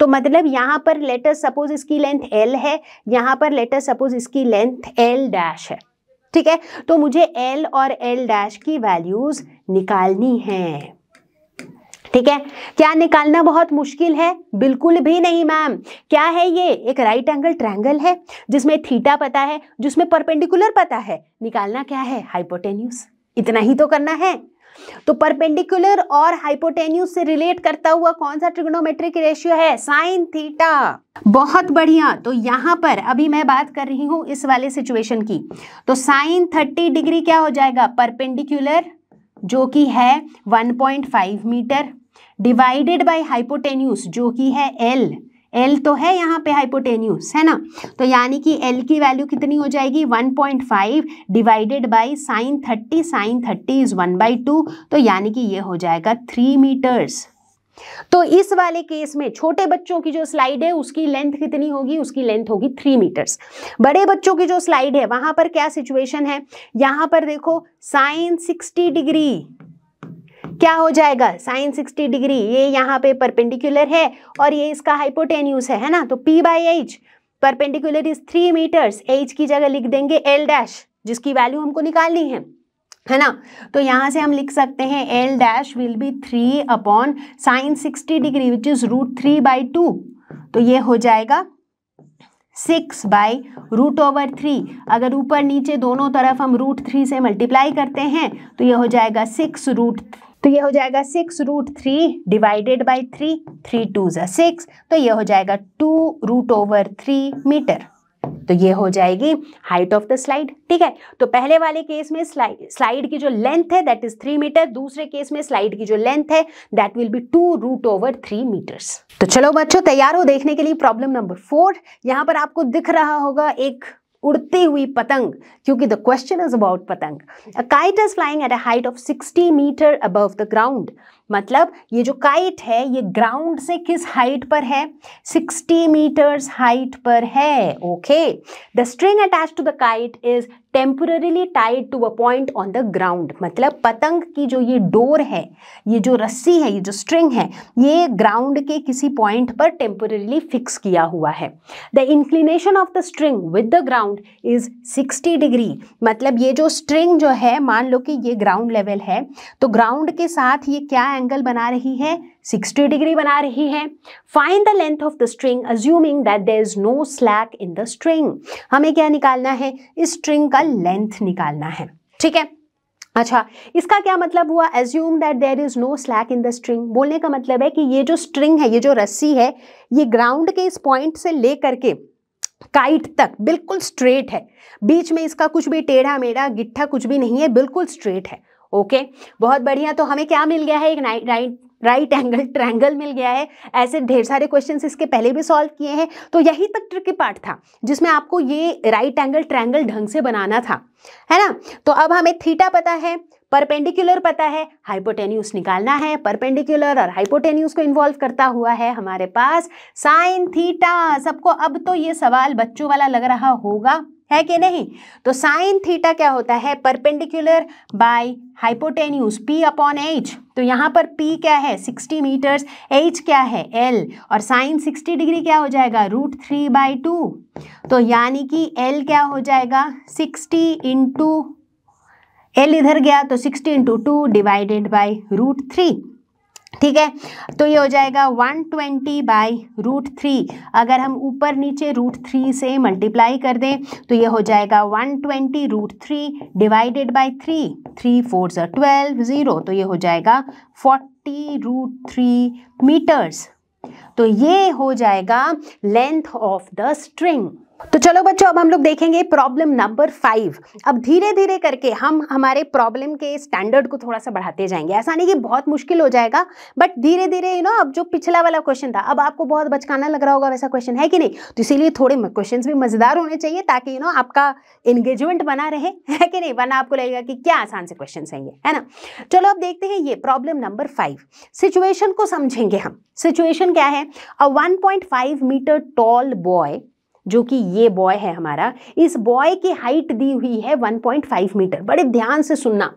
तो मतलब यहाँ पर लेटर सपोज इसकी लेंथ एल है यहाँ पर लेटर सपोज इसकी लेंथ एल डैश है ठीक है तो मुझे एल और एल डैश की वैल्यूज निकालनी है ठीक है क्या निकालना बहुत मुश्किल है बिल्कुल भी नहीं मैम क्या है ये एक राइट एंगल ट्रायंगल है जिसमें थीटा पता है जिसमें परपेंडिकुलर पता है निकालना क्या है हाइपोटेन्यूस इतना ही तो करना है तो परपेंडिकुलर और हाइपोटेन्यूस से रिलेट करता हुआ कौन सा ट्रिग्नोमेट्रिक रेशियो है साइन थीटा बहुत बढ़िया तो यहां पर अभी मैं बात कर रही हूं इस वाले सिचुएशन की तो साइन थर्टी डिग्री क्या हो जाएगा परपेंडिकुलर जो कि है 1.5 मीटर डिवाइडेड बाय हाइपोटेन्यूस जो कि है एल एल तो है यहाँ पे हाइपोटेन्यूस है ना तो यानी कि एल की वैल्यू कितनी हो जाएगी 1.5 divided by sine thirty sine thirty is one by two तो यानी कि ये हो जाएगा थ्री मीटर्स तो इस वाले केस में छोटे बच्चों की जो स्लाइड है उसकी लेंथ कितनी होगी उसकी लेंथ होगी थ्री मीटर्स बड़े बच्चों की जो स्लाइड है वहां पर क्या सिचुएशन है यहां पर देखो साइन सिक्सटी डिग्री क्या हो जाएगा साइन 60 डिग्री ये यहाँ पे परपेंडिकुलर है और ये इसका हाइपोटेन्यूस है है ना तो P by H perpendicular is three metres H की जगह लिख देंगे एल डैश जिसकी वैल्यू हमको निकालनी है है ना तो यहाँ से हम लिख सकते हैं L dash will be three upon sine sixty degree which is root three by two तो ये हो जाएगा six by root over three अगर ऊपर नीचे दोनों तरफ हम रूट थ्री से मल्टीप्लाई करते हैं तो ये हो जाएगा सिक्स रूट तो ये हो जाएगा six root three divided by three three two ज़ा सिक्स तो ये हो जाएगा two root over three metre तो ये हो जाएगी हाइट ऑफ द स्लाइड ठीक है तो पहले वाले केस में स्लाइड स्लाइड की जो लेंथ है दैट इज थ्री मीटर दूसरे केस में स्लाइड की जो लेंथ है that will be two root over three metres तो चलो बच्चों तैयार हो देखने के लिए प्रॉब्लम नंबर फोर यहां पर आपको दिख रहा होगा एक Udti hui patang, because the question is about patang. A kite is flying at a height of 60 meter above the ground. मतलब ये जो काइट है ये ग्राउंड से किस हाइट पर है 60 मीटर्स हाइट पर है okay the string attached to the kite is temporarily tied to a point on the ground मतलब पतंग की जो ये डोर है ये जो रस्सी है ये जो स्ट्रिंग है ये ग्राउंड के किसी पॉइंट पर टेम्पररीली फिक्स किया हुआ है the inclination of the string with the ground is 60 degree मतलब ये जो स्ट्रिंग जो है मान लो कि ये ग्राउंड लेवल है तो ग्राउंड के साथ ये क्या एंगल बना रही है 60 डिग्री बना रही है find the length of the string assuming that there is no slack in the string हमें क्या निकालना है इस स्ट्रिंग का लेंथ निकालना है ठीक है अच्छा इसका क्या मतलब हुआ assume that there is no slack in the string बोलने का मतलब है कि ये जो स्ट्रिंग है ये जो रस्सी है ये ग्राउंड के इस पॉइंट से ले करके काइट तक बिल्कुल स्ट्रेट है बीच में इसका कुछ भी टेढ़ा मेढ़ा गिट्ठा कुछ भी नहीं है बिल्कुल स्ट्रेट है ओके बहुत बढ़िया तो हमें क्या मिल गया है एक राइट राइट एंगल ट्रायंगल मिल गया है ऐसे ढेर सारे क्वेश्चंस इसके पहले भी सॉल्व किए हैं तो यही तक ट्रिकी पार्ट था जिसमें आपको ये राइट एंगल ट्रायंगल ढंग से बनाना था है ना तो अब हमें थीटा पता है परपेंडिकुलर पता है हाइपोटेन्यूस निकालना है परपेंडिकुलर और हाइपोटेन्यूस को इन्वॉल्व करता हुआ है हमारे पास साइन थीटा सबको अब तो ये सवाल बच्चों वाला लग रहा होगा है कि नहीं तो साइन थीटा क्या होता है perpendicular by hypotenuse P upon H तो यहाँ पर पी क्या है 60 मीटर्स एच क्या है एल और साइन 60 डिग्री क्या हो जाएगा रूट थ्री बाई टू तो यानी कि एल क्या हो जाएगा 60 इंटू एल इधर गया तो 60 into two divided by root three ठीक है तो ये हो जाएगा 120 ट्वेंटी बाई रूट थ्री अगर हम ऊपर नीचे रूट थ्री से मल्टीप्लाई कर दें तो ये हो जाएगा 120 twenty root three divided by three three four ज़ा ट्वेल्व ज़ीरो तो ये हो जाएगा 40 रूट थ्री मीटर्स तो ये हो जाएगा लेंथ ऑफ द स्ट्रिंग तो चलो बच्चों अब हम लोग देखेंगे प्रॉब्लम नंबर फाइव अब धीरे धीरे करके हम हमारे प्रॉब्लम के स्टैंडर्ड को थोड़ा सा बढ़ाते जाएंगे ऐसा नहीं कि बहुत मुश्किल हो जाएगा बट धीरे धीरे यू नो अब जो पिछला वाला क्वेश्चन था अब आपको बहुत बचकाना लग रहा होगा वैसा क्वेश्चन है कि नहीं तो इसीलिए थोड़े क्वेश्चन भी मज़ेदार होने चाहिए ताकि यू नो आपका इंगेजमेंट बना रहे है कि नहीं वरना आपको लगेगा कि क्या आसान से क्वेश्चन है ये है ना चलो अब देखते हैं ये प्रॉब्लम नंबर फाइव सिचुएशन को समझेंगे हम सिचुएशन क्या है a one metre tall boy जो कि ये बॉय है हमारा इस बॉय की हाइट दी हुई है 1.5 मीटर बड़े ध्यान से सुनना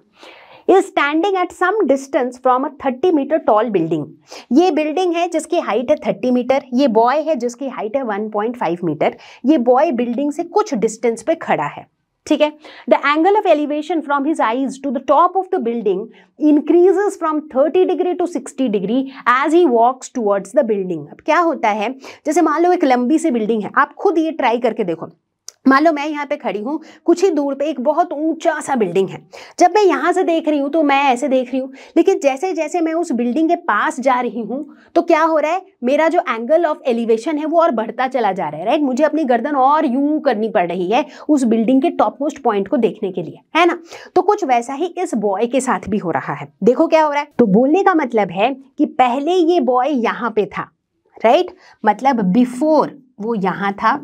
is standing at some distance from a 30 metre tall building ये बिल्डिंग है जिसकी हाइट है 30 मीटर ये बॉय है जिसकी हाइट है 1.5 मीटर ये बॉय बिल्डिंग से कुछ डिस्टेंस पे खड़ा है ठीक है the angle of elevation from his eyes to the top of the building increases from 30 degree to 60 degree as he walks towards the building अब क्या होता है जैसे मान लो एक लंबी सी बिल्डिंग है आप खुद ये ट्राई करके देखो मान लो मैं यहाँ पे खड़ी हूँ कुछ ही दूर पे एक बहुत ऊंचा सा बिल्डिंग है जब मैं यहाँ से देख रही हूँ तो मैं ऐसे देख रही हूँ लेकिन जैसे जैसे मैं उस बिल्डिंग के पास जा रही हूँ तो क्या हो रहा है मेरा जो एंगल ऑफ एलिवेशन है वो और बढ़ता चला जा रहा है राइट मुझे अपनी गर्दन और यूं करनी पड़ रही है उस बिल्डिंग के टॉप मोस्ट पॉइंट को देखने के लिए है ना तो कुछ वैसा ही इस बॉय के साथ भी हो रहा है देखो क्या हो रहा है तो बोलने का मतलब है कि पहले ये बॉय यहाँ पे था राइट मतलब बिफोर वो यहाँ था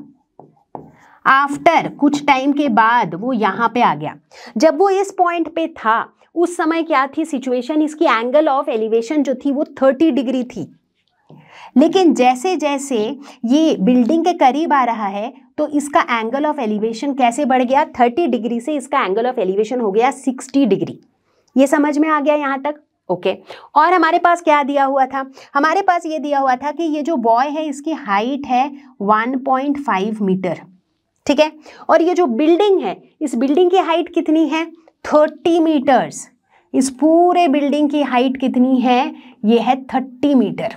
आफ्टर कुछ टाइम के बाद वो यहाँ पे आ गया जब वो इस पॉइंट पे था उस समय क्या थी सिचुएशन इसकी एंगल ऑफ एलिवेशन जो थी वो थर्टी डिग्री थी लेकिन जैसे जैसे ये बिल्डिंग के करीब आ रहा है तो इसका एंगल ऑफ एलिवेशन कैसे बढ़ गया 30 डिग्री से इसका एंगल ऑफ एलिवेशन हो गया 60 डिग्री ये समझ में आ गया यहाँ तक ओके okay. और हमारे पास क्या दिया हुआ था हमारे पास ये दिया हुआ था कि ये जो बॉय है इसकी हाइट है 1.5 मीटर ठीक है और ये जो बिल्डिंग है इस बिल्डिंग की हाइट कितनी है थर्टी मीटर्स इस पूरे बिल्डिंग की हाइट कितनी है ये है थर्टी मीटर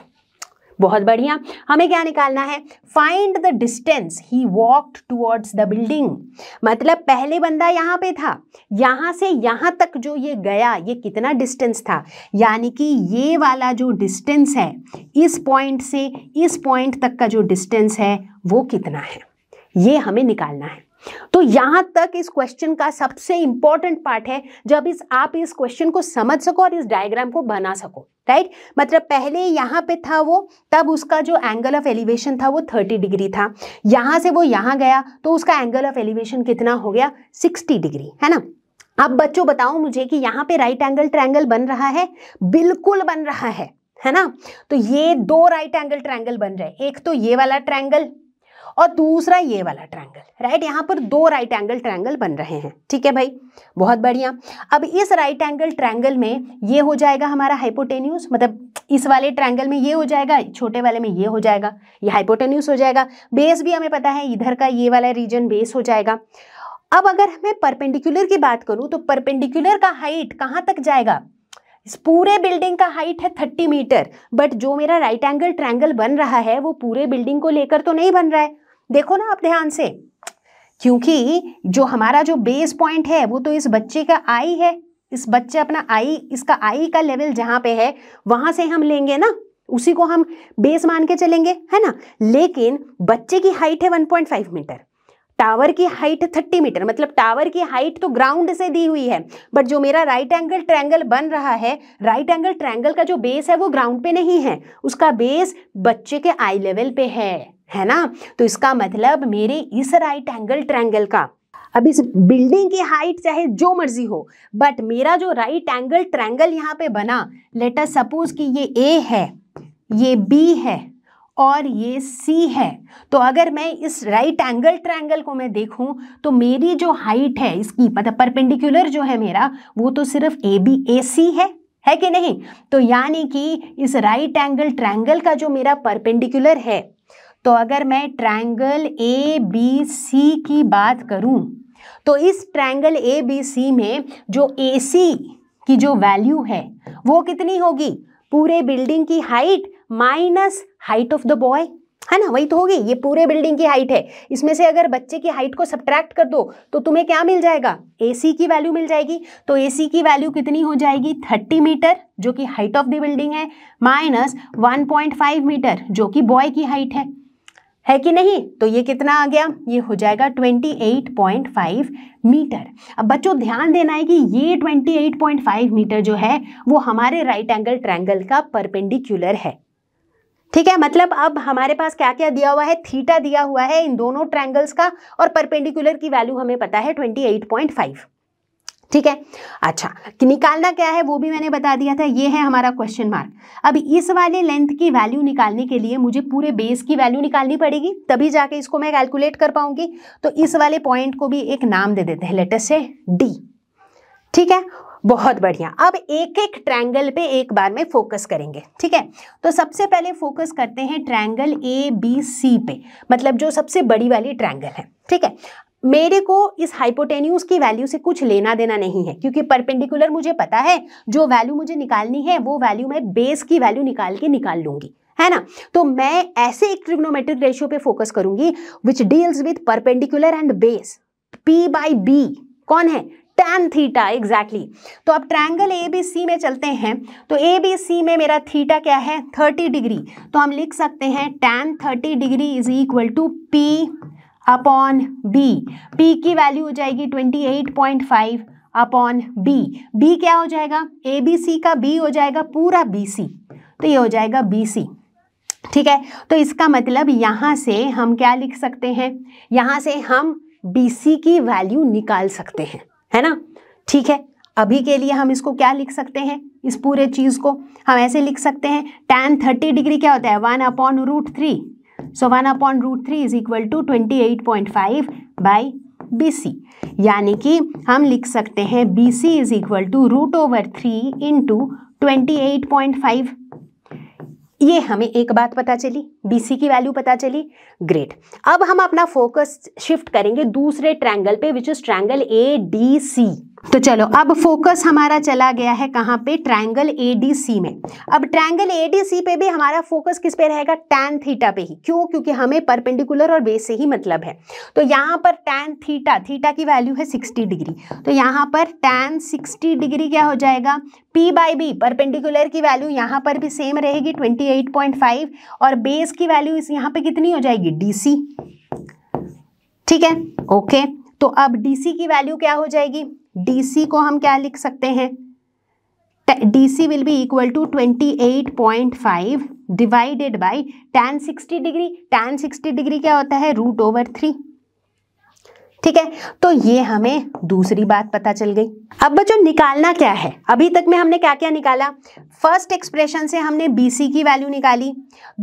बहुत बढ़िया हमें क्या निकालना है find the distance he walked towards the building मतलब पहले बंदा यहाँ पे था यहाँ से यहाँ तक जो ये गया ये कितना डिस्टेंस था यानी कि ये वाला जो डिस्टेंस है इस पॉइंट से इस पॉइंट तक का जो डिस्टेंस है वो कितना है ये हमें निकालना है तो यहां तक इस क्वेश्चन का सबसे इंपॉर्टेंट पार्ट है जब इस आप इस क्वेश्चन को समझ सको और इस डायग्राम को बना सको राइट मतलब पहले यहां पे था वो तब उसका जो एंगल ऑफ एलिवेशन था वो 30 डिग्री था यहां से वो यहां गया तो उसका एंगल ऑफ एलिवेशन कितना हो गया 60 डिग्री है ना अब बच्चों बताओ मुझे कि यहां पर राइट एंगल ट्रैंगल बन रहा है बिल्कुल बन रहा है है ना तो ये दो राइट एंगल ट्रैंगल बन रहे एक तो ये वाला ट्रैंगल और दूसरा ये वाला ट्रायंगल राइट यहाँ पर दो राइट एंगल ट्रायंगल बन रहे हैं ठीक है भाई बहुत बढ़िया अब इस राइट एंगल ट्रायंगल में ये हो जाएगा हमारा हाइपोटेन्यूस मतलब इस वाले ट्रायंगल में ये हो जाएगा छोटे वाले में ये हो जाएगा ये हाइपोटेन्यूस हो जाएगा बेस भी हमें पता है इधर का ये वाला रीजन बेस हो जाएगा अब अगर मैं परपेंडिकुलर की बात करूँ तो परपेंडिकुलर का हाइट कहाँ तक जाएगा इस पूरे बिल्डिंग का हाइट है थर्टी मीटर बट जो मेरा राइट एंगल ट्रायंगल बन रहा है वो पूरे बिल्डिंग को लेकर तो नहीं बन रहा है देखो ना आप ध्यान से क्योंकि जो हमारा जो बेस पॉइंट है वो तो इस बच्चे का आई है इस बच्चे अपना आई इसका आई का लेवल जहाँ पे है वहाँ से हम लेंगे ना उसी को हम बेस मान के चलेंगे है ना लेकिन बच्चे की हाइट है 1.5 मीटर टावर की हाइट 30 मीटर मतलब टावर की हाइट तो ग्राउंड से दी हुई है बट जो मेरा राइट एंगल ट्रैंगल बन रहा है राइट एंगल ट्रैंगल का जो बेस है वो ग्राउंड पे नहीं है उसका बेस बच्चे के आई लेवल पे है है ना तो इसका मतलब मेरे इस राइट एंगल ट्रैंगल का अब इस बिल्डिंग की हाइट चाहे जो मर्जी हो बट मेरा जो राइट एंगल ट्रैंगल यहाँ पे बना लेटर सपोज कि ये ए है ये बी है और ये सी है तो अगर मैं इस राइट एंगल ट्रायंगल को मैं देखूं तो मेरी जो हाइट है इसकी मतलब परपेंडिकुलर जो है मेरा वो तो सिर्फ ए बी ए सी है है कि नहीं तो यानी कि इस राइट एंगल ट्रायंगल का जो मेरा परपेंडिकुलर है तो अगर मैं ट्रायंगल ए बी सी की बात करूं तो इस ट्रायंगल ए बी सी में जो ए सी की जो वैल्यू है वो कितनी होगी पूरे बिल्डिंग की height minus height of the boy है ना वही तो होगी ये पूरे बिल्डिंग की हाइट है इसमें से अगर बच्चे की हाइट को सब्ट्रैक्ट कर दो तो तुम्हें क्या मिल जाएगा एसी की वैल्यू मिल जाएगी तो एसी की वैल्यू कितनी हो जाएगी 30 मीटर जो कि हाइट ऑफ द बिल्डिंग है माइनस 1.5 मीटर जो कि बॉय की हाइट है है कि नहीं तो ये कितना आ गया ये हो जाएगा 28.5 मीटर अब बच्चों ध्यान देना है कि ये 28.5 मीटर जो है वो हमारे राइट एंगल ट्रायंगल का परपेंडिकुलर है ठीक है मतलब अब हमारे पास क्या क्या दिया हुआ है थीटा दिया हुआ है इन दोनों ट्रायंगल्स का और परपेंडिकुलर की वैल्यू हमें पता है ट्वेंटी ठीक है अच्छा कि निकालना क्या है वो भी मैंने बता दिया था ये है हमारा क्वेश्चन मार्क अब इस वाले लेंथ की वैल्यू निकालने के लिए मुझे पूरे बेस की वैल्यू निकालनी पड़ेगी तभी जाके इसको मैं कैलकुलेट कर पाऊंगी तो इस वाले पॉइंट को भी एक नाम दे देते हैं लेटर से डी ठीक है बहुत बढ़िया अब एक एक ट्रैंगल पे एक बार में फोकस करेंगे ठीक है तो सबसे पहले फोकस करते हैं ट्रैंगल ए बी सी पे मतलब जो सबसे बड़ी वाली ट्रैंगल है ठीक है मेरे को इस हाइपोटेन्यूज की वैल्यू से कुछ लेना देना नहीं है क्योंकि परपेंडिकुलर मुझे पता है जो वैल्यू मुझे निकालनी है वो वैल्यू मैं बेस की वैल्यू निकाल के निकाल लूंगी है ना तो मैं ऐसे एक ट्रिग्नोमेट्रिक रेशियो पे फोकस करूंगी which deals with perpendicular and base P by B कौन है टेन थीटा एग्जैक्टली तो अब ट्रायंगल ए बी सी में चलते हैं तो ए बी सी में मेरा थीटा क्या है थर्टी डिग्री तो हम लिख सकते हैं tan thirty degree is equal to P upon B P की वैल्यू हो जाएगी twenty eight point five upon B B क्या हो जाएगा ए बी सी का बी हो जाएगा पूरा बी सी तो ये हो जाएगा बी सी ठीक है तो इसका मतलब यहाँ से हम क्या लिख सकते हैं यहाँ से हम बी सी की वैल्यू निकाल सकते हैं है ना ठीक है अभी के लिए हम इसको क्या लिख सकते हैं इस पूरे चीज़ को हम ऐसे लिख सकते हैं tan 30 डिग्री क्या होता है one upon root three so one upon root three is equal to twenty eight point five by B C यानी कि हम लिख सकते हैं B C is equal to root over three into twenty eight point five ये हमें एक बात पता चली बीसी की वैल्यू पता चली ग्रेट अब हम अपना फोकस शिफ्ट करेंगे दूसरे ट्रैंगल पे which is triangle A D C तो चलो अब फोकस हमारा चला गया है कहाँ पे ट्रायंगल एडीसी में अब ट्रायंगल एडीसी पे भी हमारा फोकस किस पे रहेगा टैन थीटा पे ही क्यों क्योंकि हमें परपेंडिकुलर और बेस से ही मतलब है तो यहाँ पर टैन थीटा थीटा की वैल्यू है 60 डिग्री तो यहाँ पर टैन 60 डिग्री क्या हो जाएगा पी बाई बी परपेंडिकुलर की वैल्यू यहाँ पर भी सेम रहेगी ट्वेंटी और बेस की वैल्यू इस यहाँ पर कितनी हो जाएगी डी ठीक है ओके तो अब डीसी की वैल्यू क्या हो जाएगी डीसी को हम क्या लिख सकते हैं D C will be equal to twenty eight point five divided by tan sixty degree tan sixty degree क्या होता है रूट ओवर थ्री ठीक है तो ये हमें दूसरी बात पता चल गई अब बच्चों निकालना क्या है अभी तक में हमने क्या क्या निकाला फर्स्ट एक्सप्रेशन से हमने बी सी की वैल्यू निकाली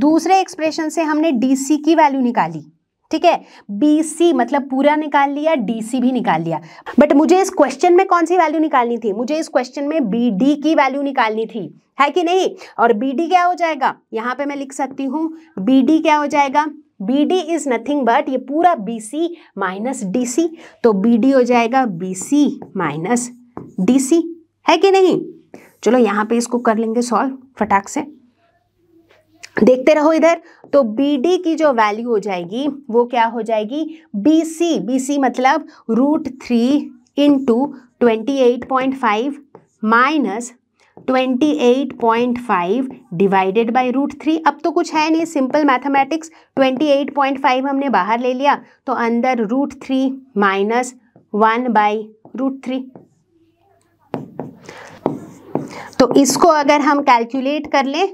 दूसरे एक्सप्रेशन से हमने डी सी की वैल्यू निकाली ठीक है बी सी मतलब पूरा निकाल लिया डी सी भी निकाल लिया बट मुझे इस क्वेश्चन में कौन सी वैल्यू निकालनी थी मुझे इस क्वेश्चन में बी डी की वैल्यू निकालनी थी है कि नहीं और बी डी क्या हो जाएगा यहाँ पे मैं लिख सकती हूँ बी डी क्या हो जाएगा B D is nothing but ये पूरा B C minus D C तो बी डी हो जाएगा B C minus D C है कि नहीं चलो यहाँ पे इसको कर लेंगे सॉल्व फटाक से देखते रहो इधर तो बी डी की जो वैल्यू हो जाएगी वो क्या हो जाएगी बी सी बी सी मतलब root three into twenty eight point five minus twenty eight point five divided by root three अब तो कुछ है नहीं simple mathematics twenty eight point five हमने बाहर ले लिया तो अंदर root three minus one by root three तो इसको अगर हम कैलकुलेट कर लें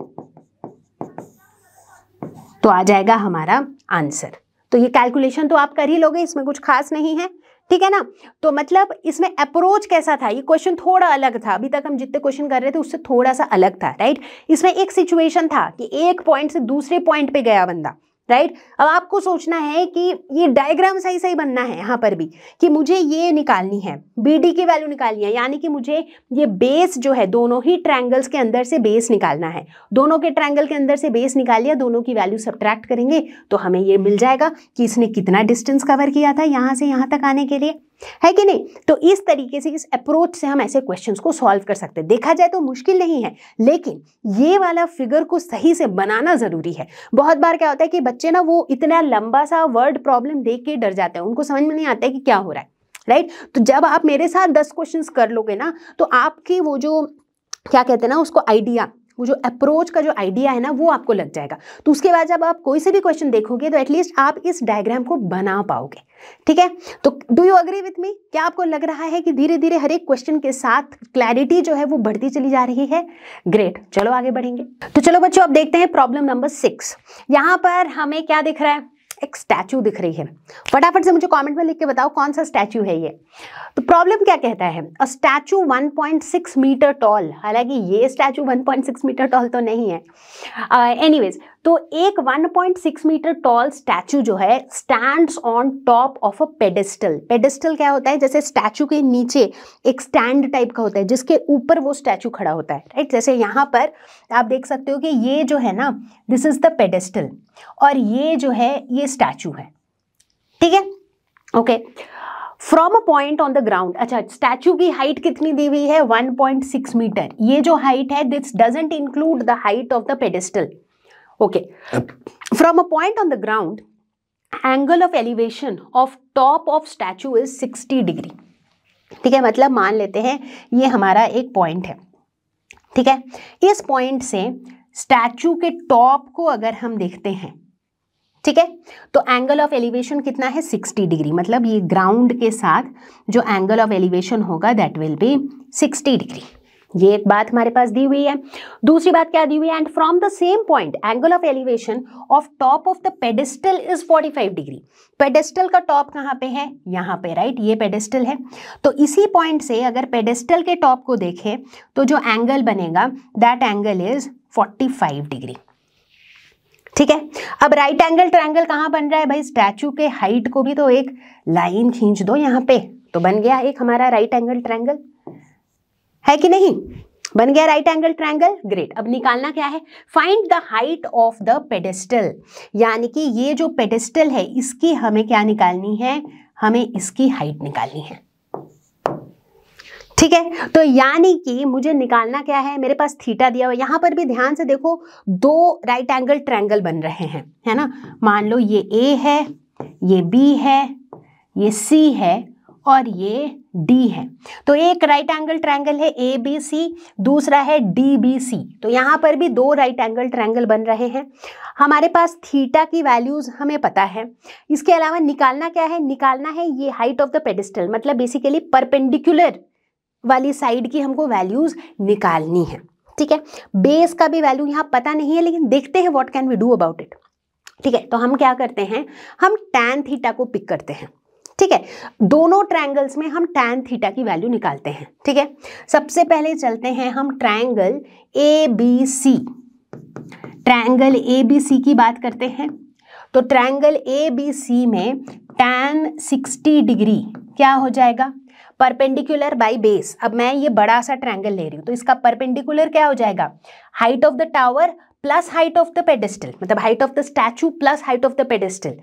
तो आ जाएगा हमारा आंसर तो ये कैलकुलेशन तो आप कर ही लोगे इसमें कुछ खास नहीं है ठीक है ना तो मतलब इसमें अप्रोच कैसा था ये क्वेश्चन थोड़ा अलग था अभी तक हम जितने क्वेश्चन कर रहे थे उससे थोड़ा सा अलग था राइट इसमें एक सिचुएशन था कि एक पॉइंट से दूसरे पॉइंट पे गया बंदा राइट अब आपको सोचना है कि ये डायग्राम सही सही बनना है यहाँ पर भी कि मुझे ये निकालनी है बी डी की वैल्यू निकालनी है यानी कि मुझे ये बेस जो है दोनों ही ट्रैंगल्स के अंदर से बेस निकालना है दोनों के ट्रैंगल के अंदर से बेस निकाल लिया दोनों की वैल्यू सब्ट्रैक्ट करेंगे तो हमें ये मिल जाएगा कि इसने कितना डिस्टेंस कवर किया था यहाँ से यहाँ तक आने के लिए है कि नहीं तो इस तरीके से इस अप्रोच से हम ऐसे क्वेश्चंस को सॉल्व कर सकते हैं देखा जाए तो मुश्किल नहीं है लेकिन ये वाला फिगर को सही से बनाना ज़रूरी है बहुत बार क्या होता है कि बच्चे ना वो इतना लंबा सा वर्ड प्रॉब्लम देख के डर जाते हैं उनको समझ में नहीं आता है कि क्या हो रहा है राइट तो जब आप मेरे साथ दस क्वेश्चन कर लोगे ना तो आपकी वो जो क्या कहते हैं ना उसको आइडिया वो जो अप्रोच का जो आइडिया है ना वो आपको लग जाएगा तो उसके बाद जब आप कोई से भी क्वेश्चन देखोगे तो एटलीस्ट आप इस डायग्राम को बना पाओगे ठीक है तो do you agree with me क्या आपको लग रहा है कि धीरे धीरे हर एक क्वेश्चन के साथ क्लैरिटी जो है वो बढ़ती चली जा रही है ग्रेट चलो आगे बढ़ेंगे तो चलो बच्चों अब देखते हैं प्रॉब्लम नंबर सिक्स यहां पर हमें क्या दिख रहा है एक स्टैचू दिख रही है फटाफट से मुझे कमेंट में लिख के बताओ कौन सा स्टैचू है ये तो प्रॉब्लम क्या कहता है अ स्टैचू 1.6 मीटर टॉल हालांकि ये स्टैचू 1.6 मीटर टॉल तो नहीं है एनीवेज uh, तो एक 1.6 मीटर टॉल स्टैचू जो है stands on top of a pedestal pedestal क्या होता है जैसे स्टैचू के नीचे एक स्टैंड टाइप का होता है जिसके ऊपर वो स्टैचू खड़ा होता है राइट जैसे यहां पर आप देख सकते हो कि ये जो है ना दिस इज द पेडेस्टल और ये जो है ये स्टैचू है ठीक है okay from a point on the ground अच्छा स्टैचू की हाइट कितनी दी हुई है 1.6 मीटर ये जो हाइट है this doesn't include the height of the pedestal Okay. From a point on the ground, angle of elevation of top of statue is 60 degree. ठीक है मतलब मान लेते हैं ये हमारा एक पॉइंट है ठीक है इस पॉइंट से स्टैचू के टॉप को अगर हम देखते हैं ठीक है तो एंगल ऑफ एलिवेशन कितना है 60 डिग्री मतलब ये ग्राउंड के साथ जो एंगल ऑफ एलिवेशन होगा दैट विल बी 60 डिग्री ये एक बात हमारे पास दी हुई है दूसरी बात क्या दी हुई है and from the same point angle of elevation of top of the pedestal is 45 degree pedestal का टॉप कहाँ पे है यहाँ पे राइट ये पेडिस्टल है तो इसी पॉइंट से अगर पेडिस्टल के टॉप को देखें तो जो एंगल बनेगा दैट एंगल इज 45 डिग्री ठीक है अब राइट एंगल ट्रैंगल कहाँ बन रहा है भाई स्टैचू के हाइट को भी तो एक लाइन खींच दो यहाँ पे तो बन गया एक हमारा राइट एंगल ट्रैंगल है कि नहीं बन गया राइट एंगल ट्रायंगल ग्रेट अब निकालना क्या है find the height of the pedestal यानी कि ये जो पेडेस्टल है इसकी हमें क्या निकालनी है हमें इसकी हाइट निकालनी है ठीक है तो यानी कि मुझे निकालना क्या है मेरे पास थीटा दिया हुआ यहां पर भी ध्यान से देखो दो राइट एंगल ट्रायंगल बन रहे हैं है ना मान लो ये ए है ये बी है ये सी है और ये डी है तो एक राइट एंगल ट्रायंगल है ए बी सी दूसरा है डी बी सी तो यहाँ पर भी दो राइट एंगल ट्रायंगल बन रहे हैं हमारे पास थीटा की वैल्यूज़ हमें पता है इसके अलावा निकालना क्या है निकालना है ये हाइट ऑफ द पेडिस्टल मतलब बेसिकली परपेंडिकुलर वाली साइड की हमको वैल्यूज़ निकालनी है ठीक है बेस का भी वैल्यू यहाँ पता नहीं है लेकिन देखते हैं what can we do about it ठीक है तो हम क्या करते हैं हम टैन थीटा को पिक करते हैं ठीक है दोनों ट्रायंगल्स में हम टैन थीटा की वैल्यू निकालते हैं ठीक है सबसे पहले चलते हैं हम triangle A B C triangle A B C की बात करते हैं तो ट्रायंगल ए बी सी में टैन 60 डिग्री क्या हो जाएगा परपेंडिकुलर बाय बेस अब मैं ये बड़ा सा ट्रायंगल ले रही हूँ तो इसका परपेंडिकुलर क्या हो जाएगा height of the tower plus height of the pedestal मतलब height of the statue plus height of the pedestal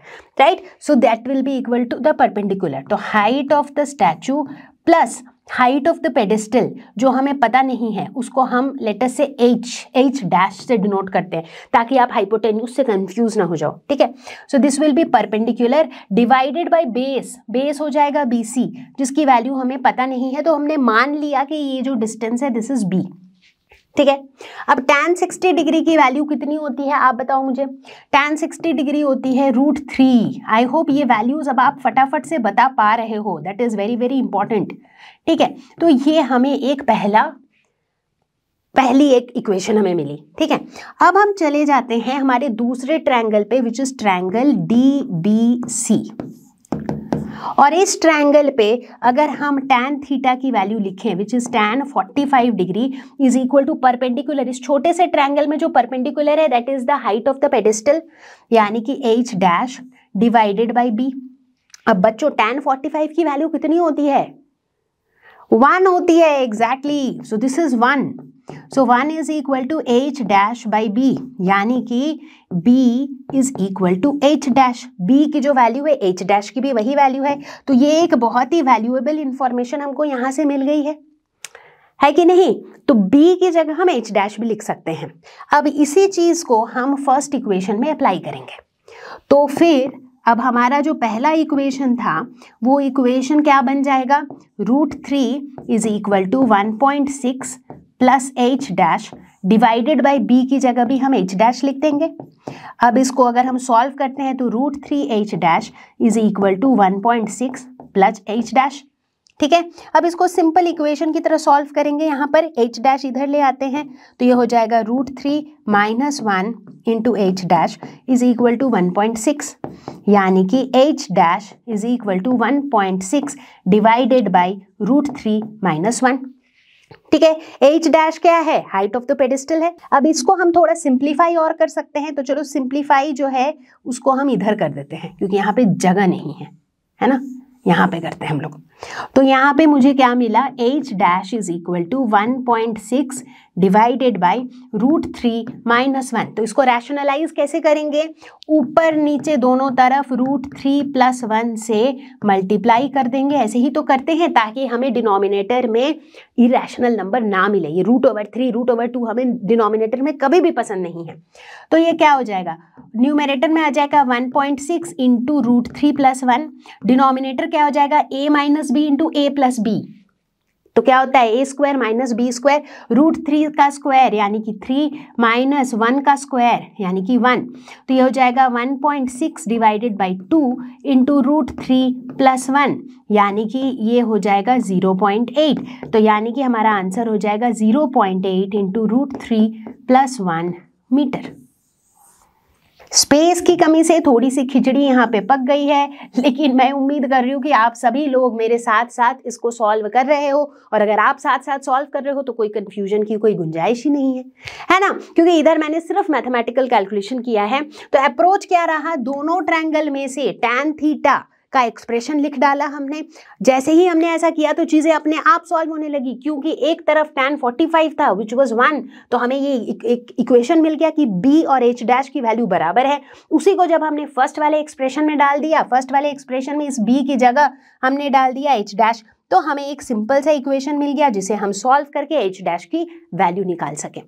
right so that will be equal to the perpendicular तो height of the statue plus height of the pedestal जो हमें पता नहीं है उसको हम letter से एच एच डैश से डिनोट करते हैं ताकि आप हाइपोटेन्यूज से कंफ्यूज ना हो जाओ ठीक है so this will be perpendicular divided by base base हो जाएगा सी जिसकी वैल्यू हमें पता नहीं है तो हमने मान लिया कि ये जो डिस्टेंस है दिस इज बी ठीक है अब tan 60 डिग्री की वैल्यू कितनी होती है आप बताओ मुझे tan 60 डिग्री होती है रूट थ्री आई होप ये वैल्यूज अब आप फटाफट से बता पा रहे हो that is very very important ठीक है तो ये हमें एक पहला पहली एक इक्वेशन हमें मिली ठीक है अब हम चले जाते हैं हमारे दूसरे ट्रायंगल पे which is triangle D B C और इस ट्रायंगल पे अगर हम टैन थीटा की वैल्यू लिखें which is tan 45 degree is equal to perpendicular इस छोटे से ट्रायंगल में जो परपेंडिकुलर है that is the height of the pedestal यानी कि H dash divided by B अब बच्चों टैन 45 की वैल्यू कितनी होती है वन होती है exactly so this is one so one is equal to H dash by B यानी कि B is equal to H dash B की जो वैल्यू है एच डैश की भी वही वैल्यू है तो ये एक बहुत ही वैल्यूएबल इंफॉर्मेशन हमको यहाँ से मिल गई है है कि नहीं तो b की जगह हम h डैश भी लिख सकते हैं अब इसी चीज़ को हम फर्स्ट इक्वेशन में अप्लाई करेंगे तो फिर अब हमारा जो पहला इक्वेशन था वो इक्वेशन क्या बन जाएगा root three is equal to one point six plus H dash divided by B की जगह भी हम एच डैश लिख देंगे अब इसको अगर हम सॉल्व करते हैं तो root three H dash is equal to one point six plus H dash ठीक है अब इसको सिंपल इक्वेशन की तरह सॉल्व करेंगे यहाँ पर एच डैश इधर ले आते हैं तो ये हो जाएगा root three minus one into H dash is equal to one point six यानी कि H dash is equal to one point six divided by root three minus one ठीक है एच डैश क्या है हाइट ऑफ द पेडिस्टल है अब इसको हम थोड़ा सिंप्लीफाई और कर सकते हैं तो चलो सिंप्लीफाई जो है उसको हम इधर कर देते हैं क्योंकि यहाँ पे जगह नहीं है है ना यहाँ पे करते हैं हम लोग तो यहाँ पे मुझे क्या मिला H dash is equal to one point six divided by root three minus one तो इसको रैशनलाइज कैसे करेंगे ऊपर नीचे दोनों तरफ रूट थ्री प्लस वन से मल्टीप्लाई कर देंगे ऐसे ही तो करते हैं ताकि हमें डिनोमिनेटर में इरेशनल नंबर ना मिले ये root over three root over two हमें डिनोमिनेटर में कभी भी पसंद नहीं है तो ये क्या हो जाएगा न्यूमेरेटर में आ जाएगा one point six into root three plus one denominator क्या हो जाएगा A minus B into A plus B तो क्या होता है A square minus B square root three का स्क्वायर यानी कि थ्री माइनस वन का स्क्वायर यानी कि वन तो ये हो जाएगा one point six divided by two into root three plus one यानी कि ये हो जाएगा ज़ीरो पॉइंट एट तो यानी कि हमारा आंसर हो जाएगा zero point eight into root three plus one metre space की कमी से थोड़ी सी खिचड़ी यहाँ पे पक गई है लेकिन मैं उम्मीद कर रही हूँ कि आप सभी लोग मेरे साथ साथ इसको सॉल्व कर रहे हो और अगर आप साथ साथ सॉल्व कर रहे हो तो कोई कन्फ्यूजन की कोई गुंजाइश ही नहीं है है ना क्योंकि इधर मैंने सिर्फ मैथमेटिकल कैलकुलेशन किया है तो अप्रोच क्या रहा दोनों ट्रैंगल में से टैन थीटा का एक्सप्रेशन लिख डाला हमने जैसे ही हमने ऐसा किया तो चीज़ें अपने आप सॉल्व होने लगी क्योंकि एक तरफ टेन फोर्टी फाइव था विच वॉज वन तो हमें ये एक इक्वेशन मिल गया कि b और h डैश की वैल्यू बराबर है उसी को जब हमने फर्स्ट वाले एक्सप्रेशन में डाल दिया फर्स्ट वाले एक्सप्रेशन में इस b की जगह हमने डाल दिया h डैश तो हमें एक सिंपल सा इक्वेशन मिल गया जिसे हम सॉल्व करके एच डैश की वैल्यू निकाल सकें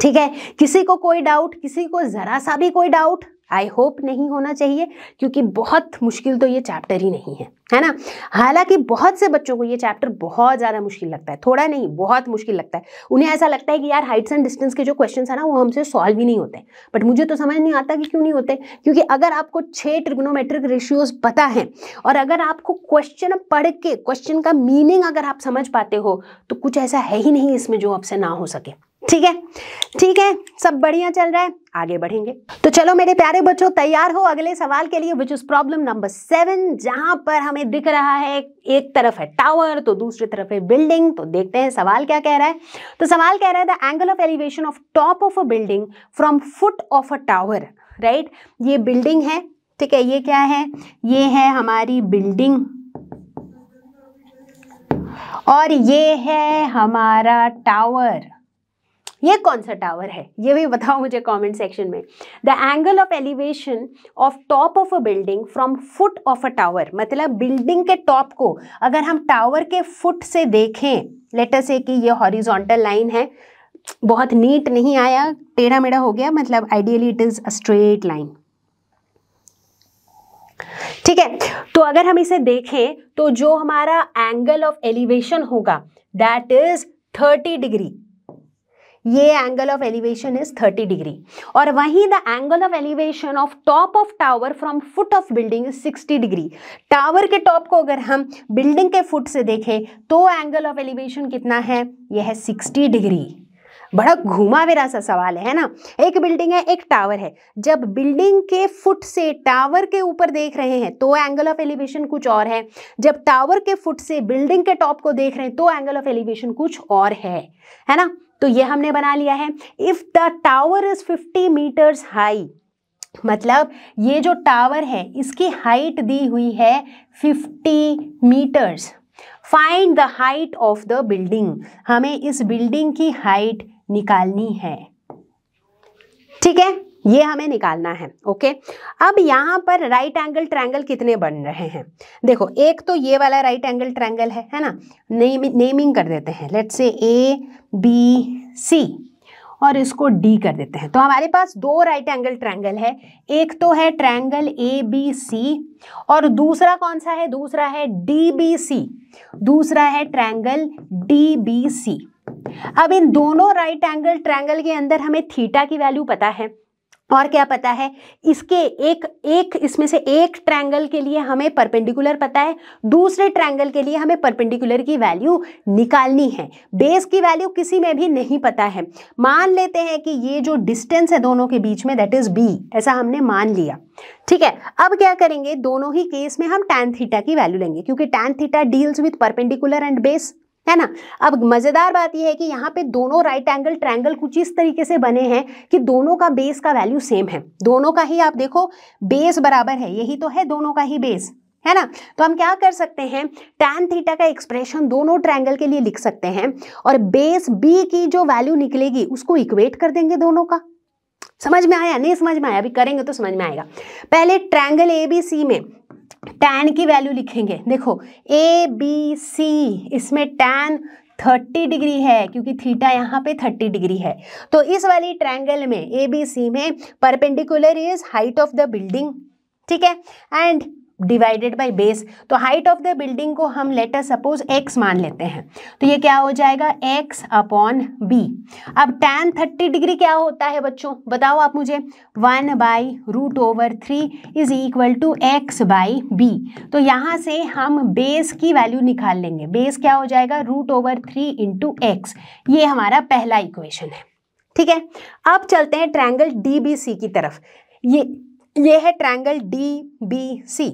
ठीक है किसी को कोई डाउट किसी को ज़रा सा भी कोई डाउट आई होप नहीं होना चाहिए क्योंकि बहुत मुश्किल तो ये चैप्टर ही नहीं है है ना हालांकि बहुत से बच्चों को ये चैप्टर बहुत ज़्यादा मुश्किल लगता है थोड़ा नहीं बहुत मुश्किल लगता है उन्हें ऐसा लगता है कि यार हाइट्स एंड डिस्टेंस के जो क्वेश्चन है ना वो हमसे सॉल्व ही नहीं होते बट मुझे तो समझ नहीं आता कि क्यों नहीं होते क्योंकि अगर आपको छः ट्रिग्नोमेट्रिक रेशियोज पता है और अगर आपको क्वेश्चन पढ़ के क्वेश्चन का मीनिंग अगर आप समझ पाते हो तो कुछ ऐसा है ही नहीं इसमें जो आपसे ना हो सके ठीक है ठीक है सब बढ़िया चल रहा है आगे बढ़ेंगे तो चलो मेरे प्यारे बच्चों तैयार हो अगले सवाल के लिए which is problem number seven जहां पर हमें दिख रहा है एक तरफ है टावर तो दूसरी तरफ है बिल्डिंग तो देखते हैं सवाल क्या कह रहा है तो सवाल कह रहा है the angle of elevation of top of a building from foot of a tower right ये बिल्डिंग है ठीक है ये क्या है ये है हमारी बिल्डिंग और ये है हमारा टावर ये कौन सा टावर है ये भी बताओ मुझे कमेंट सेक्शन में the angle of elevation of top of a building from foot of a tower मतलब बिल्डिंग के टॉप को अगर हम टावर के फुट से देखें लेटर से कि ये हॉरिजॉन्टल लाइन है बहुत नीट नहीं आया टेढ़ा मेढ़ा हो गया मतलब ideally it is a straight line ठीक है तो अगर हम इसे देखें तो जो हमारा एंगल ऑफ एलिवेशन होगा दैट इज 30 डिग्री ये angle of elevation is 30 degree और वहीं the angle of elevation of top of tower from foot of building is 60 degree tower के टॉप को अगर हम बिल्डिंग के फुट से देखें तो एंगल ऑफ एलिवेशन कितना है यह है 60 डिग्री बड़ा घुमावेरा सा सवाल है ना एक बिल्डिंग है एक टावर है जब बिल्डिंग के फुट से टावर के ऊपर देख रहे हैं तो एंगल ऑफ एलिवेशन कुछ और है जब टावर के फुट से बिल्डिंग के टॉप को देख रहे हैं तो एंगल ऑफ एलिवेशन कुछ और है है ना तो ये हमने बना लिया है if the tower is 50 metres high मतलब ये जो टावर है इसकी हाइट दी हुई है 50 metres find the height of the building हमें इस बिल्डिंग की हाइट निकालनी है ठीक है ये हमें निकालना है ओके अब यहाँ पर राइट एंगल ट्रायंगल कितने बन रहे हैं देखो एक तो ये वाला राइट एंगल ट्रायंगल है है ना नेम नेमिंग कर देते हैं let's say A B C और इसको डी कर देते हैं तो हमारे पास दो राइट एंगल ट्रायंगल है एक तो है ट्रायंगल ए बी सी और दूसरा कौन सा है दूसरा है डी बी सी दूसरा है ट्रायंगल डी बी सी अब इन दोनों राइट एंगल ट्रायंगल के अंदर हमें थीटा की वैल्यू पता है और क्या पता है इसके एक एक इसमें से एक ट्रैंगल के लिए हमें परपेंडिकुलर पता है दूसरे ट्रैंगल के लिए हमें परपेंडिकुलर की वैल्यू निकालनी है बेस की वैल्यू किसी में भी नहीं पता है मान लेते हैं कि ये जो डिस्टेंस है दोनों के बीच में दैट इज़ बी ऐसा हमने मान लिया ठीक है अब क्या करेंगे दोनों ही केस में हम टैन थीटा की वैल्यू लेंगे क्योंकि tan theta deals with perpendicular and base है ना अब मज़ेदार बात यह है कि यहाँ पे दोनों राइट एंगल ट्रैंगल कुछ इस तरीके से बने हैं कि दोनों का बेस का वैल्यू सेम है दोनों का ही आप देखो बेस बराबर है यही तो है दोनों का ही बेस है ना तो हम क्या कर सकते हैं टैन थीटा का एक्सप्रेशन दोनों ट्रैंगल के लिए लिख सकते हैं और बेस बी की जो वैल्यू निकलेगी उसको इक्वेट कर देंगे दोनों का समझ में आया नहीं समझ में आया अभी करेंगे तो समझ में आएगा पहले ट्रैंगल ए बी सी में टैन की वैल्यू लिखेंगे देखो ए बी सी इसमें टैन थर्टी डिग्री है क्योंकि थीटा यहाँ पे थर्टी डिग्री है तो इस वाली ट्रायंगल में ए बी सी में perpendicular is height of the building ठीक है एंड डिवाइडेड बाई बेस तो हाइट ऑफ द बिल्डिंग को हम लेटर सपोज एक्स मान लेते हैं तो ये क्या हो जाएगा एक्स अपॉन बी अब टेन थर्टी डिग्री क्या होता है बच्चों बताओ आप मुझे one by root over three is equal to X by B तो यहाँ से हम बेस की वैल्यू निकाल लेंगे बेस क्या हो जाएगा root over three into X ये हमारा पहला इक्वेशन है ठीक है अब चलते हैं ट्रैंगल डी बी सी की तरफ ये ये है ट्रैंगल डी बी सी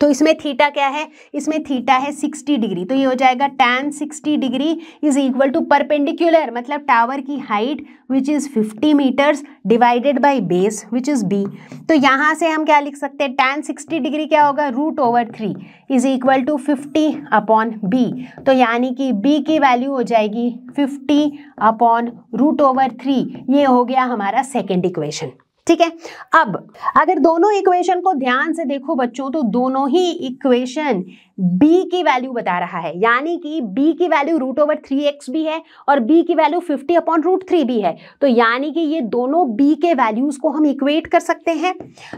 तो इसमें थीटा क्या है इसमें थीटा है 60 डिग्री तो ये हो जाएगा tan 60 degree is equal to perpendicular मतलब टावर की height which is 50 metres divided by base which is B तो यहाँ से हम क्या लिख सकते हैं टैन 60 डिग्री क्या होगा root over three is equal to fifty upon B तो यानी कि बी की वैल्यू हो जाएगी fifty upon root over three ये हो गया हमारा सेकेंड इक्वेशन ठीक है अब अगर दोनों इक्वेशन को ध्यान से देखो बच्चों तो दोनों ही इक्वेशन b की वैल्यू बता रहा है यानी कि b की value root over three X भी है और b की value fifty upon root three भी है तो यानी कि ये दोनों b के वैल्यूज को हम इक्वेट कर सकते हैं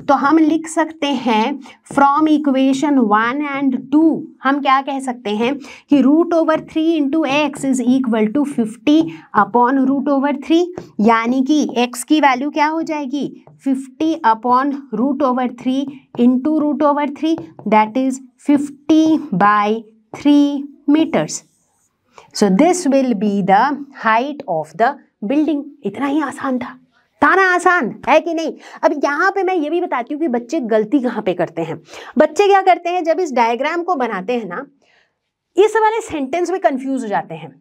तो हम लिख सकते हैं from equation one and two हम क्या कह सकते हैं कि root over three into X is equal to fifty upon root over three यानी कि x की वैल्यू क्या हो जाएगी fifty upon root over three into root over three that is 50 by 3 meters. So this will be the height of the building. इतना ही आसान था ताना आसान है कि नहीं अब यहाँ पे मैं ये भी बताती हूँ कि बच्चे गलती कहाँ पे करते हैं बच्चे क्या करते हैं जब इस डायग्राम को बनाते हैं ना इस वाले सेंटेंस में कंफ्यूज हो जाते हैं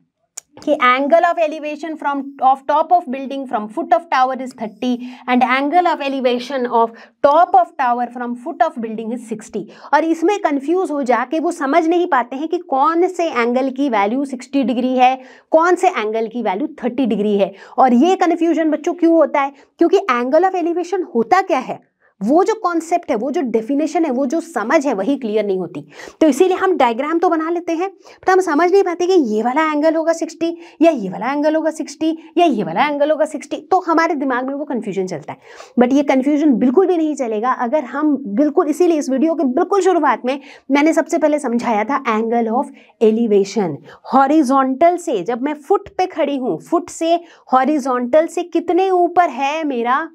कि angle of elevation from of top of building from foot of tower is 30 and angle of elevation of top of tower from foot of building is 60 और इसमें कंफ्यूज हो जाके वो समझ नहीं पाते हैं कि कौन से एंगल की वैल्यू 60 डिग्री है कौन से एंगल की वैल्यू 30 डिग्री है और ये कन्फ्यूजन बच्चों क्यों होता है क्योंकि एंगल ऑफ एलिवेशन होता क्या है वो जो कॉन्सेप्ट है वो जो डेफिनेशन है वो जो समझ है वही क्लियर नहीं होती तो इसीलिए हम डायग्राम तो बना लेते हैं पर तो हम समझ नहीं पाते कि ये वाला एंगल होगा सिक्सटी या ये वाला एंगल होगा सिक्सटी या ये वाला एंगल होगा सिक्सटी तो हमारे दिमाग में वो कन्फ्यूजन चलता है बट ये कन्फ्यूजन बिल्कुल भी नहीं चलेगा अगर हम बिल्कुल इसीलिए इस वीडियो के बिल्कुल शुरुआत में मैंने सबसे पहले समझाया था एंगल ऑफ एलिवेशन हॉरिजोंटल से जब मैं फुट पे खड़ी हूँ फुट से हॉरिजोंटल से कितने ऊपर है मेरा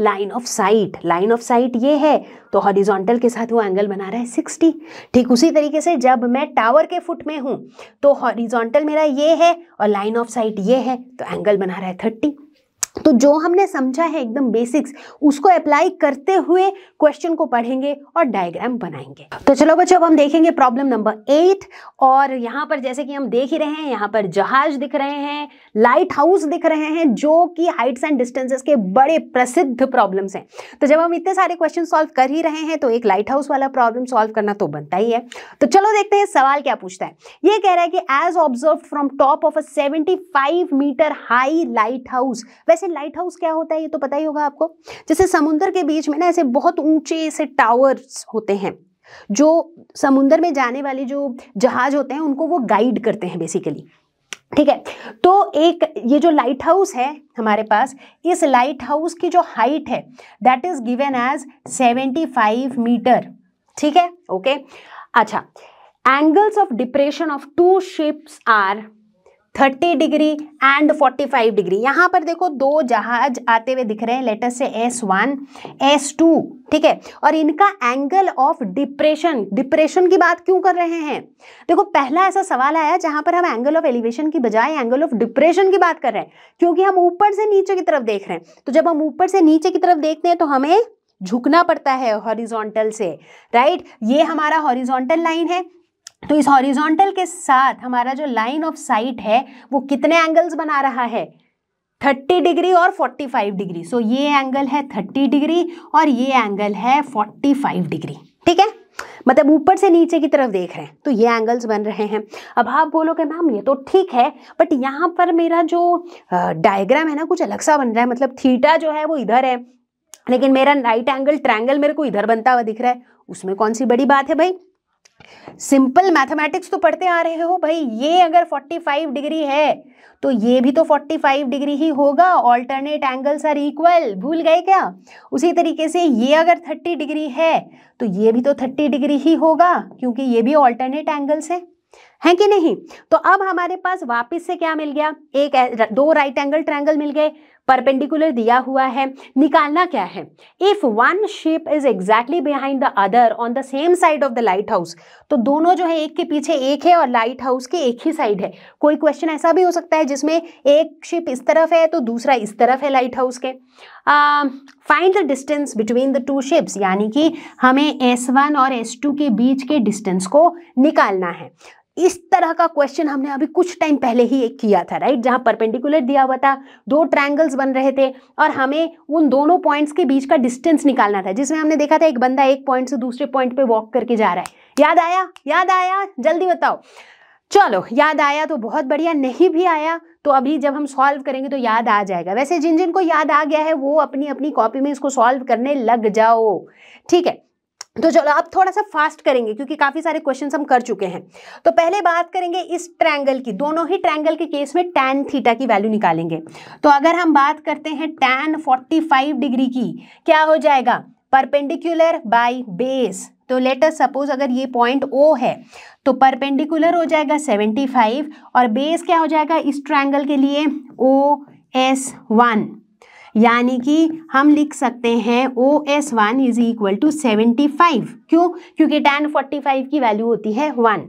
line of sight line of sight ये है तो हॉरिजॉन्टल के साथ वो एंगल बना रहा है 60 ठीक उसी तरीके से जब मैं टावर के फुट में हूँ तो हॉरिजॉन्टल मेरा ये है और लाइन ऑफ साइट ये है तो एंगल बना रहा है 30 तो जो हमने समझा है एकदम बेसिक्स उसको अप्लाई करते हुए क्वेश्चन को पढ़ेंगे और डायग्राम बनाएंगे तो चलो बच्चों अब हम देखेंगे प्रॉब्लम नंबर एट और यहाँ पर जैसे कि हम देख ही रहे हैं यहाँ पर जहाज दिख रहे हैं लाइट हाउस दिख रहे हैं जो कि हाइट्स एंड डिस्टेंसेस के बड़े प्रसिद्ध प्रॉब्लम्स हैं तो जब हम इतने सारे क्वेश्चन सॉल्व कर ही रहे हैं तो एक लाइट हाउस वाला प्रॉब्लम सॉल्व करना तो बनता ही है तो चलो देखते हैं सवाल क्या पूछता है ये कह रहा है कि as observe from top of a seventy metre high lighthouse वैसे वैसे लाइट हाउस क्या होता है ये तो पता ही होगा आपको जैसे समुद्र के बीच में ना ऐसे बहुत ऊंचे ऐसे टावर्स होते हैं जो समुद्र में जाने वाले जो जहाज होते हैं उनको वो गाइड करते हैं बेसिकली ठीक है तो एक ये जो लाइट हाउस है हमारे पास इस लाइट हाउस की जो हाइट है that is given as 75 metre ठीक है ओके अच्छा angles of depression of two ships are 30 degree and 45 degree यहाँ पर देखो दो जहाज आते हुए दिख रहे हैं लेटर से एस वन एस टू ठीक है और इनका एंगल ऑफ डिप्रेशन डिप्रेशन की बात क्यों कर रहे हैं देखो पहला ऐसा सवाल आया जहाँ पर हम एंगल ऑफ एलिवेशन की बजाय एंगल ऑफ डिप्रेशन की बात कर रहे हैं क्योंकि हम ऊपर से नीचे की तरफ देख रहे हैं तो जब हम ऊपर से नीचे की तरफ देखते हैं तो हमें झुकना पड़ता है हॉरिजॉन्टल से राइट ये हमारा हॉरिजॉन्टल लाइन है तो इस हॉरिजॉन्टल के साथ हमारा जो लाइन ऑफ साइट है वो कितने एंगल्स बना रहा है 30 डिग्री और 45 डिग्री सो so, ये एंगल है 30 डिग्री और ये एंगल है 45 डिग्री ठीक है मतलब ऊपर से नीचे की तरफ देख रहे हैं तो ये एंगल्स बन रहे हैं अब आप बोलोगे मैम ये तो ठीक है बट यहाँ पर मेरा जो डायग्राम है ना कुछ अलग सा बन रहा है मतलब थीटा जो है वो इधर है लेकिन मेरा राइट एंगल ट्रैंगल मेरे को इधर बनता हुआ दिख रहा है उसमें कौन सी बड़ी बात है भाई सिंपल मैथमेटिक्स तो पढ़ते आ रहे हो भाई ये अगर 45 डिग्री है तो ये भी तो 45 डिग्री ही होगा ऑल्टरनेट एंगल्स आर इक्वल भूल गए क्या उसी तरीके से ये अगर 30 डिग्री है तो ये भी तो 30 डिग्री ही होगा क्योंकि ये भी ऑल्टरनेट एंगल्स है है कि नहीं तो अब हमारे पास वापस से क्या मिल गया एक दो राइट एंगल ट्रायंगल मिल गए परपेंडिकुलर दिया हुआ है निकालना क्या है if one ship is exactly behind the other on the same side of the lighthouse तो दोनों जो है एक के पीछे एक है और लाइट हाउस के एक ही साइड है कोई क्वेश्चन ऐसा भी हो सकता है जिसमें एक शेप इस तरफ है तो दूसरा इस तरफ है लाइट हाउस के find the distance between the two ships यानी कि हमें एस वन और एस टू के बीच के डिस्टेंस को निकालना है इस तरह का क्वेश्चन हमने अभी कुछ टाइम पहले ही एक किया था राइट जहां परपेंडिकुलर दिया हुआ था दो ट्रायंगल्स बन रहे थे और हमें उन दोनों पॉइंट्स के बीच का डिस्टेंस निकालना था जिसमें हमने देखा था एक बंदा एक पॉइंट से दूसरे पॉइंट पे वॉक करके जा रहा है याद आया याद आया जल्दी बताओ चलो याद आया तो बहुत बढ़िया नहीं भी आया तो अभी जब हम सॉल्व करेंगे तो याद आ जाएगा वैसे जिन जिनको याद आ गया है वो अपनी अपनी कॉपी में इसको सॉल्व करने लग जाओ ठीक है तो चलो अब थोड़ा सा फास्ट करेंगे क्योंकि काफ़ी सारे क्वेश्चन हम कर चुके हैं तो पहले बात करेंगे इस ट्रैंगल की दोनों ही ट्रैंगल के केस में टैन थीटा की वैल्यू निकालेंगे तो अगर हम बात करते हैं टैन 45 डिग्री की क्या हो जाएगा परपेंडिकुलर बाय बेस तो लेटर सपोज अगर ये पॉइंट ओ है तो परपेंडिकुलर हो जाएगा फाइव और बेस क्या हो जाएगा इस ट्रैंगल के लिए ओ एस वन यानी कि हम लिख सकते हैं O S one is equal to seventy five क्यों क्योंकि टेन फोर्टी फाइव की वैल्यू होती है वन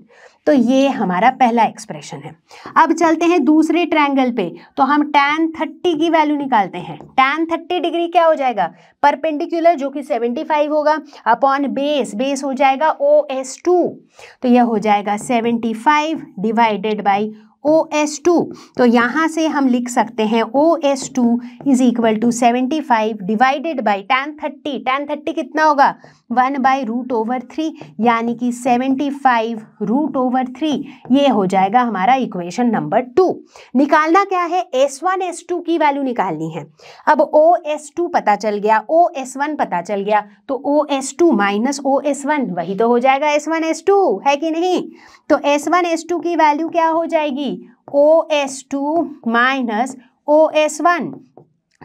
तो ये हमारा पहला एक्सप्रेशन है अब चलते हैं दूसरे ट्रायंगल पे तो हम टेन थर्टी की वैल्यू निकालते हैं टेन थर्टी डिग्री क्या हो जाएगा परपेंडिकुलर जो कि सेवेंटी फाइव होगा अपॉन बेस बेस हो जाएगा ओ एस टू तो यह हो जाएगा seventy five divided by O S two तो यहाँ से हम लिख सकते हैं O S two is equal to seventy five divided by tan thirty tan thirty कितना होगा one by root over three यानी कि seventy five root over three ये हो जाएगा हमारा इक्वेशन नंबर टू निकालना क्या है एस वन एस टू की वैल्यू निकालनी है अब ओ एस टू पता चल गया ओ एस वन पता चल गया तो O S two minus O S one वही तो हो जाएगा एस वन एस टू है कि नहीं तो एस वन एस टू की वैल्यू क्या हो जाएगी O S two minus O S one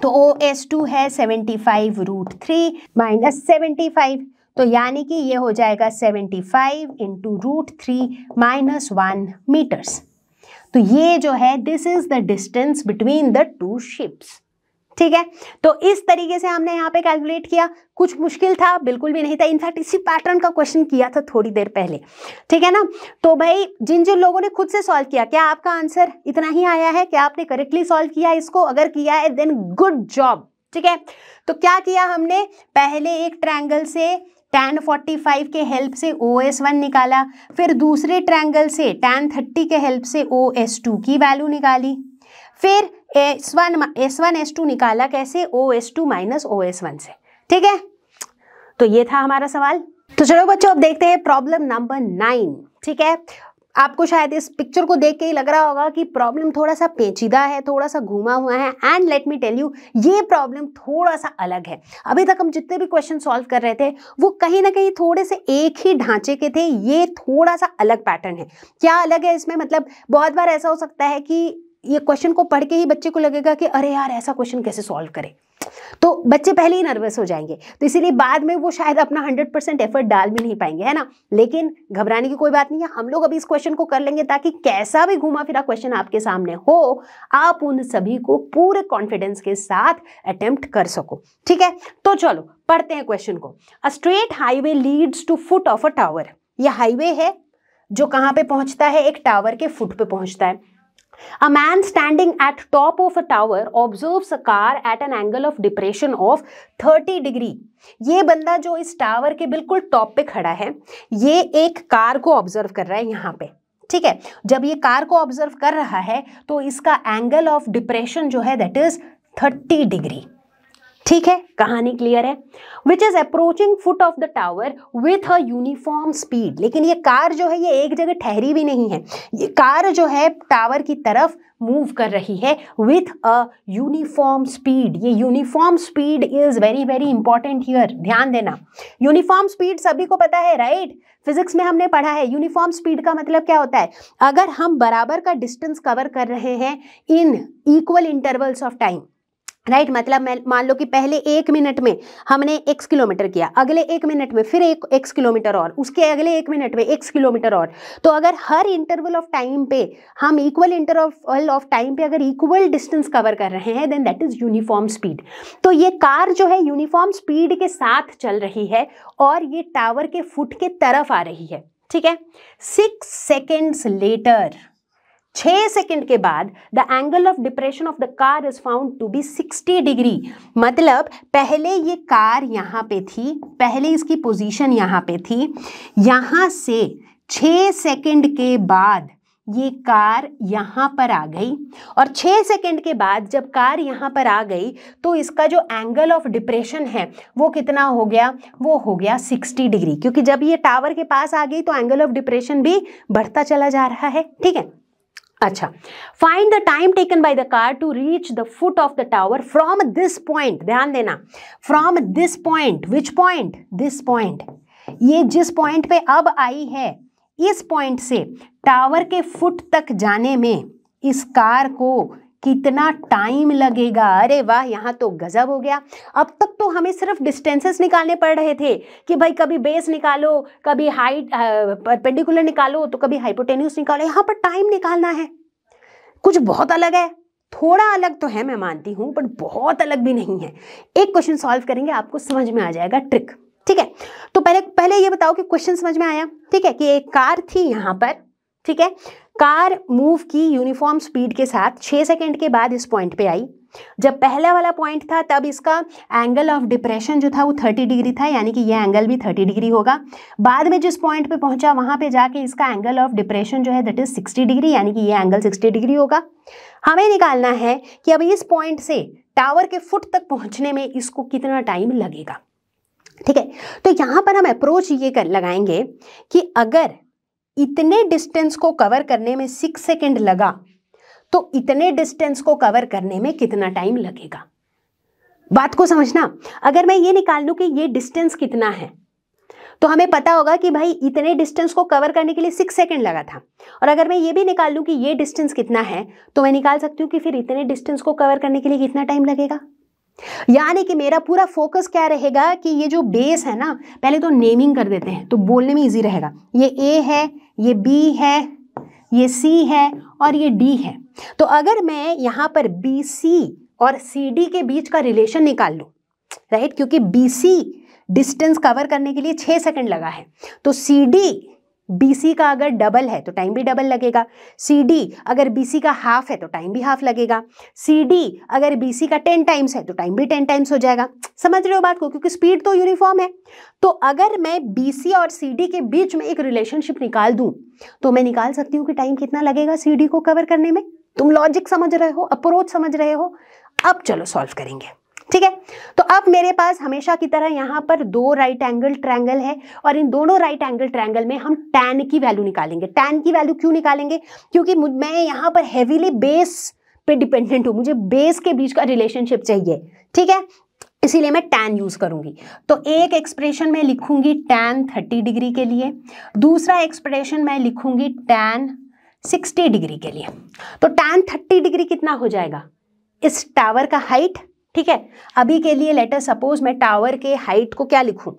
तो ओ एस टू है seventy five root three minus seventy five तो यानी कि ये हो जाएगा seventy five into root three minus one metres तो ये जो है this is the distance between the two ships ठीक है तो इस तरीके से हमने यहाँ पे कैलकुलेट किया कुछ मुश्किल था बिल्कुल भी नहीं था इनफैक्ट इसी पैटर्न का क्वेश्चन किया था थोड़ी देर पहले ठीक है ना तो भाई जिन जिन लोगों ने खुद से सॉल्व किया क्या आपका आंसर इतना ही आया है क्या आपने करेक्टली सॉल्व किया इसको अगर किया है देन गुड जॉब ठीक है तो क्या किया हमने पहले एक ट्रैंगल से टेन फोर्टी फाइव के हेल्प से ओ एस वन निकाला फिर दूसरे ट्रैंगल से टेन थर्टी के हेल्प से ओ एस टू की वैल्यू निकाली फिर S one S one S two निकाला कैसे O S two minus O S one से ठीक है तो ये था हमारा सवाल तो चलो बच्चों अब देखते हैं प्रॉब्लम नंबर नाइन ठीक है आपको शायद इस पिक्चर को देख के ही लग रहा होगा कि प्रॉब्लम थोड़ा सा पेचीदा है थोड़ा सा घूमा हुआ है and let me tell you ये प्रॉब्लम थोड़ा सा अलग है अभी तक हम जितने भी क्वेश्चन सॉल्व कर रहे थे वो कहीं ना कहीं थोड़े से एक ही ढांचे के थे ये थोड़ा सा अलग पैटर्न है क्या अलग है इसमें मतलब बहुत बार ऐसा हो सकता है कि ये क्वेश्चन को पढ़ के ही बच्चे को लगेगा कि अरे यार ऐसा क्वेश्चन कैसे सॉल्व करें तो बच्चे पहले ही नर्वस हो जाएंगे तो इसीलिए बाद में वो शायद अपना 100 परसेंट एफर्ट डाल भी नहीं पाएंगे है ना लेकिन घबराने की कोई बात नहीं है हम लोग अभी इस क्वेश्चन को कर लेंगे ताकि कैसा भी घुमा फिरा क्वेश्चन आपके सामने हो आप उन सभी को पूरे कॉन्फिडेंस के साथ अटेम्प्ट कर सको ठीक है तो चलो पढ़ते हैं क्वेश्चन को a straight highway leads to foot of a tower यह हाईवे है जो कहाँ पे पहुंचता है एक टावर के फुट पे पहुंचता है A man standing at top of a tower observes a car at an angle of depression of 30 degree. ये बंदा जो इस टावर के बिल्कुल टॉप पे खड़ा है ये एक कार को ऑब्जर्व कर रहा है यहाँ पे ठीक है जब ये कार को ऑब्जर्व कर रहा है तो इसका एंगल ऑफ डिप्रेशन जो है दैट इज 30 डिग्री ठीक है कहानी क्लियर है which is approaching foot of the tower with a uniform speed लेकिन ये कार जो है ये एक जगह ठहरी भी नहीं है ये कार जो है टावर की तरफ मूव कर रही है विथ अ यूनिफॉर्म स्पीड ये uniform speed is very very important here ध्यान देना यूनिफॉर्म स्पीड सभी को पता है राइट right? फिजिक्स में हमने पढ़ा है यूनिफॉर्म स्पीड का मतलब क्या होता है अगर हम बराबर का डिस्टेंस कवर कर रहे हैं in equal intervals of time right मतलब मान लो कि पहले एक मिनट में हमने एक्स किलोमीटर किया अगले एक मिनट में फिर एक एक्स किलोमीटर और उसके अगले एक मिनट में एक्स किलोमीटर और तो अगर हर इंटरवल ऑफ टाइम पे हम इक्वल इंटरवल ऑफ टाइम पे अगर इक्वल डिस्टेंस कवर कर रहे हैं then that is uniform speed तो ये कार जो है यूनिफॉर्म स्पीड के साथ चल रही है और ये टावर के फुट के तरफ आ रही है ठीक है सिक्स सेकेंड्स लेटर छः सेकंड के बाद the angle of depression of the car is found to be 60 degree मतलब पहले ये कार यहाँ पे थी पहले इसकी पोजीशन यहाँ पे थी यहाँ से छः सेकंड के बाद ये कार यहाँ पर आ गई और छः सेकंड के बाद जब कार यहाँ पर आ गई तो इसका जो एंगल ऑफ डिप्रेशन है वो कितना हो गया वो हो गया 60 डिग्री क्योंकि जब ये टावर के पास आ गई तो एंगल ऑफ डिप्रेशन भी बढ़ता चला जा रहा है ठीक है अच्छा find the time taken by the car to reach the foot of the tower from this point ध्यान देना from this point which point this point ये जिस पॉइंट पे अब आई है इस पॉइंट से टावर के फुट तक जाने में इस कार को कितना टाइम लगेगा अरे वाह यहाँ तो गजब हो गया अब तक तो हमें सिर्फ डिस्टेंसेस निकालने पड़ रहे थे कि भाई कभी बेस निकालो कभी हाइट परपेंडिकुलर निकालो तो कभी हाइपोटेन्यूस निकालो यहाँ पर टाइम निकालना है कुछ बहुत अलग है थोड़ा अलग तो है मैं मानती हूँ बट बहुत अलग भी नहीं है एक क्वेश्चन सॉल्व करेंगे आपको समझ में आ जाएगा ट्रिक ठीक है तो पहले पहले ये बताओ कि क्वेश्चन समझ में आया ठीक है कि एक कार थी यहाँ पर ठीक है कार मूव की यूनिफॉर्म स्पीड के साथ छः सेकेंड के बाद इस पॉइंट पे आई जब पहला वाला पॉइंट था तब इसका एंगल ऑफ डिप्रेशन जो था वो 30 डिग्री था यानी कि ये एंगल भी 30 डिग्री होगा बाद में जिस पॉइंट पे पहुंचा वहां पे जाके इसका एंगल ऑफ डिप्रेशन जो है दैट इज 60 डिग्री यानी कि ये एंगल 60 डिग्री होगा हमें निकालना है कि अब इस पॉइंट से टावर के फुट तक पहुंचने में इसको कितना टाइम लगेगा ठीक है तो यहाँ पर हम अप्रोच ये कर लगाएंगे कि अगर इतने डिस्टेंस को कवर करने में सिक्स सेकेंड लगा तो इतने डिस्टेंस को कवर करने में कितना टाइम लगेगा बात को समझना अगर मैं ये निकाल लूँ कि ये डिस्टेंस कितना है तो हमें पता होगा कि भाई इतने डिस्टेंस को कवर करने के लिए सिक्स सेकेंड लगा था और अगर मैं ये भी निकाल लूँ कि ये डिस्टेंस कितना है तो मैं निकाल सकती हूँ कि फिर इतने डिस्टेंस को कवर करने के लिए कितना टाइम लगेगा यानी कि मेरा पूरा फोकस क्या रहेगा कि ये जो बेस है ना पहले तो नेमिंग कर देते हैं तो बोलने में इजी रहेगा ये ए है ये बी है ये सी है और ये डी है तो अगर मैं यहाँ पर बी सी और सी डी के बीच का रिलेशन निकाल लूँ राइट क्योंकि बी सी डिस्टेंस कवर करने के लिए छः सेकंड लगा है तो सी डी BC का अगर डबल है तो टाइम भी डबल लगेगा CD अगर BC का हाफ है तो टाइम भी हाफ लगेगा CD अगर BC का टेन टाइम्स है तो टाइम भी टेन टाइम्स हो जाएगा समझ रहे हो बात को क्योंकि स्पीड तो यूनिफॉर्म है तो अगर मैं BC और CD के बीच में एक रिलेशनशिप निकाल दूँ तो मैं निकाल सकती हूँ कि टाइम कितना लगेगा सी को कवर करने में तुम लॉजिक समझ रहे हो अप्रोच समझ रहे हो अब चलो सॉल्व करेंगे ठीक है तो अब मेरे पास हमेशा की तरह यहां पर दो राइट एंगल ट्रैंगल है और इन दोनों राइट एंगल ट्रैंगल में हम टैन की वैल्यू निकालेंगे टैन की वैल्यू क्यों निकालेंगे क्योंकि मैं यहां पर हैवीली बेस पे डिपेंडेंट हूं मुझे बेस के बीच का रिलेशनशिप चाहिए ठीक है इसीलिए मैं टैन यूज़ करूंगी तो एक एक्सप्रेशन मैं लिखूंगी टैन थर्टी डिग्री के लिए दूसरा एक्सप्रेशन मैं लिखूंगी टैन सिक्सटी डिग्री के लिए तो टैन थर्टी डिग्री कितना हो जाएगा इस टावर का हाइट ठीक है अभी के लिए लेटर सपोज मैं टावर के हाइट को क्या लिखूं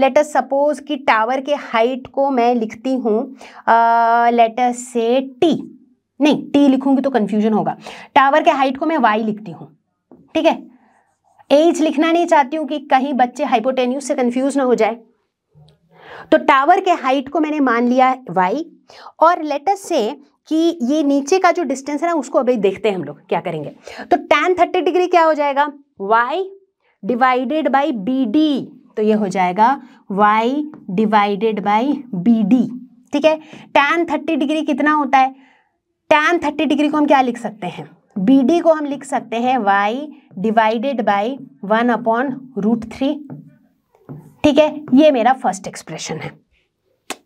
लेटर सपोज कि टावर के हाइट को मैं लिखती हूँ लेटर से टी नहीं टी लिखूंगी तो कन्फ्यूजन होगा टावर के हाइट को मैं वाई लिखती हूँ ठीक है एज लिखना नहीं चाहती हूँ कि कहीं बच्चे हाइपोटेन्यूज से कंफ्यूज ना हो जाए तो टावर के हाइट को मैंने मान लिया वाई और लेटर से कि ये नीचे का जो डिस्टेंस है ना उसको अभी देखते हैं हम लोग क्या करेंगे तो टेन थर्टी डिग्री क्या हो जाएगा Y divided by B D तो ये हो जाएगा Y divided by B D ठीक है टेन थर्टी डिग्री कितना होता है टेन थर्टी डिग्री को हम क्या लिख सकते हैं बी डी को हम लिख सकते हैं Y divided by one upon root three ठीक है ये मेरा फर्स्ट एक्सप्रेशन है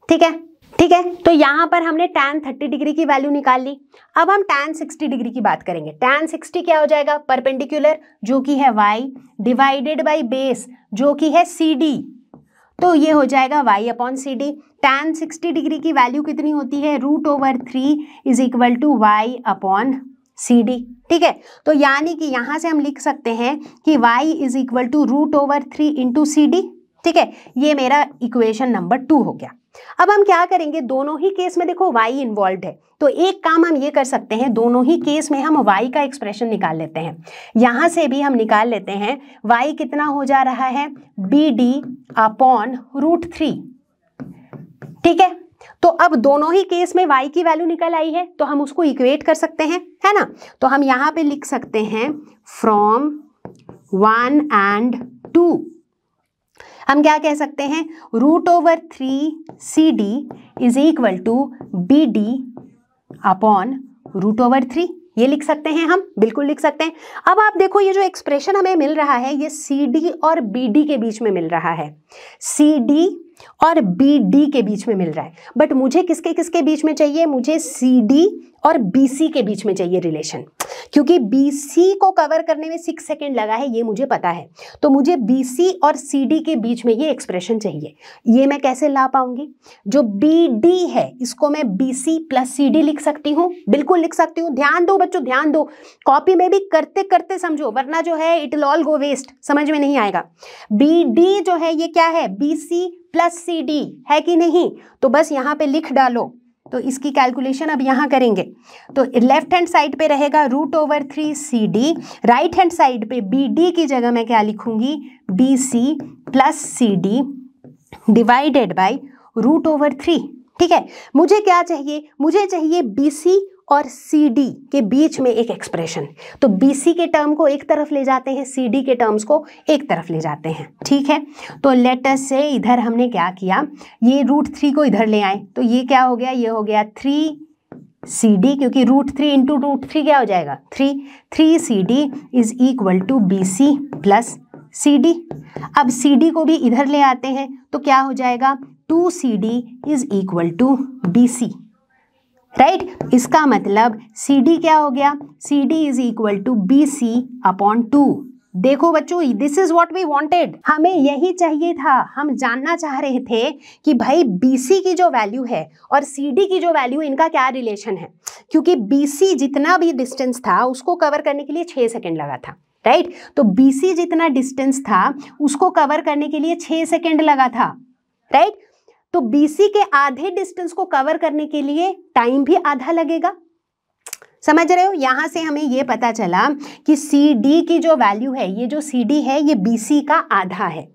ठीक है ठीक है तो यहां पर हमने tan 30 डिग्री की वैल्यू निकाल ली अब हम tan 60 डिग्री की बात करेंगे tan 60 क्या हो जाएगा परपेंडिकुलर जो कि है y डिवाइडेड बाई बेस जो कि है सी डी तो ये हो जाएगा y upon C D tan sixty degree की वैल्यू कितनी होती है root over three is equal to Y upon C D ठीक है तो यानी कि यहां से हम लिख सकते हैं कि y is equal to root over three into C D ठीक है ये मेरा इक्वेशन नंबर टू हो गया अब हम क्या करेंगे दोनों ही केस में देखो y इन्वॉल्व है तो एक काम हम ये कर सकते हैं दोनों ही केस में हम y का एक्सप्रेशन निकाल लेते हैं यहां से भी हम निकाल लेते हैं y कितना हो जा रहा है B D upon root three ठीक है तो अब दोनों ही केस में y की वैल्यू निकल आई है तो हम उसको इक्वेट कर सकते हैं है ना तो हम यहां पे लिख सकते हैं फ्रॉम वन एंड टू हम क्या कह सकते हैं root over three C D is equal to B D upon root over three ये लिख सकते हैं हम बिल्कुल लिख सकते हैं अब आप देखो ये जो एक्सप्रेशन हमें मिल रहा है ये सी डी और बी डी के बीच में मिल रहा है सी डी और बी डी के बीच में मिल रहा है बट मुझे किसके किसके बीच में चाहिए मुझे सी डी और बी सी के बीच में चाहिए रिलेशन क्योंकि बी सी को कवर करने में सिक्स सेकेंड लगा है ये मुझे पता है तो मुझे बी सी और सी डी के बीच में ये एक्सप्रेशन चाहिए ये मैं कैसे ला पाऊंगी जो बी डी है इसको मैं B C plus C D लिख सकती हूँ बिल्कुल लिख सकती हूँ ध्यान दो बच्चों ध्यान दो कॉपी में भी करते करते समझो वरना जो है it will all go waste समझ में नहीं आएगा बी डी जो है ये क्या है B C plus C D है कि नहीं तो बस यहाँ पे लिख डालो तो इसकी कैलकुलेशन अब यहाँ करेंगे तो लेफ्ट हैंड साइड पे रहेगा root over three C D right hand side पे बी डी की जगह मैं क्या लिखूंगी B C plus C D divided by root over three ठीक है मुझे क्या चाहिए मुझे चाहिए बी सी और सी डी के बीच में एक एक्सप्रेशन तो बी सी के टर्म को एक तरफ ले जाते हैं सी डी के टर्म्स को एक तरफ ले जाते हैं ठीक है तो लेटर से इधर हमने क्या किया ये रूट थ्री को इधर ले आए तो ये क्या हो गया ये हो गया थ्री सी डी क्योंकि root three into root three क्या हो जाएगा three three C D is equal to B C plus C D अब सी डी को भी इधर ले आते हैं तो क्या हो जाएगा two C D is equal to B C right right? इसका मतलब सी डी क्या हो गया C D is equal to B C upon two देखो बच्चों this is what we wanted हमें यही चाहिए था हम जानना चाह रहे थे कि भाई बीसी की जो वैल्यू है और सीडी की जो वैल्यू इनका क्या रिलेशन है क्योंकि बीसी जितना भी डिस्टेंस था उसको कवर करने के लिए छः सेकेंड लगा था राइट right? तो बीसी जितना डिस्टेंस था उसको कवर करने के लिए छः सेकेंड लगा था राइट right? तो बीसी के आधे डिस्टेंस को कवर करने के लिए टाइम भी आधा लगेगा समझ रहे हो यहां से हमें यह पता चला कि सी डी की जो वैल्यू है ये जो सी डी है ये बी सी का आधा है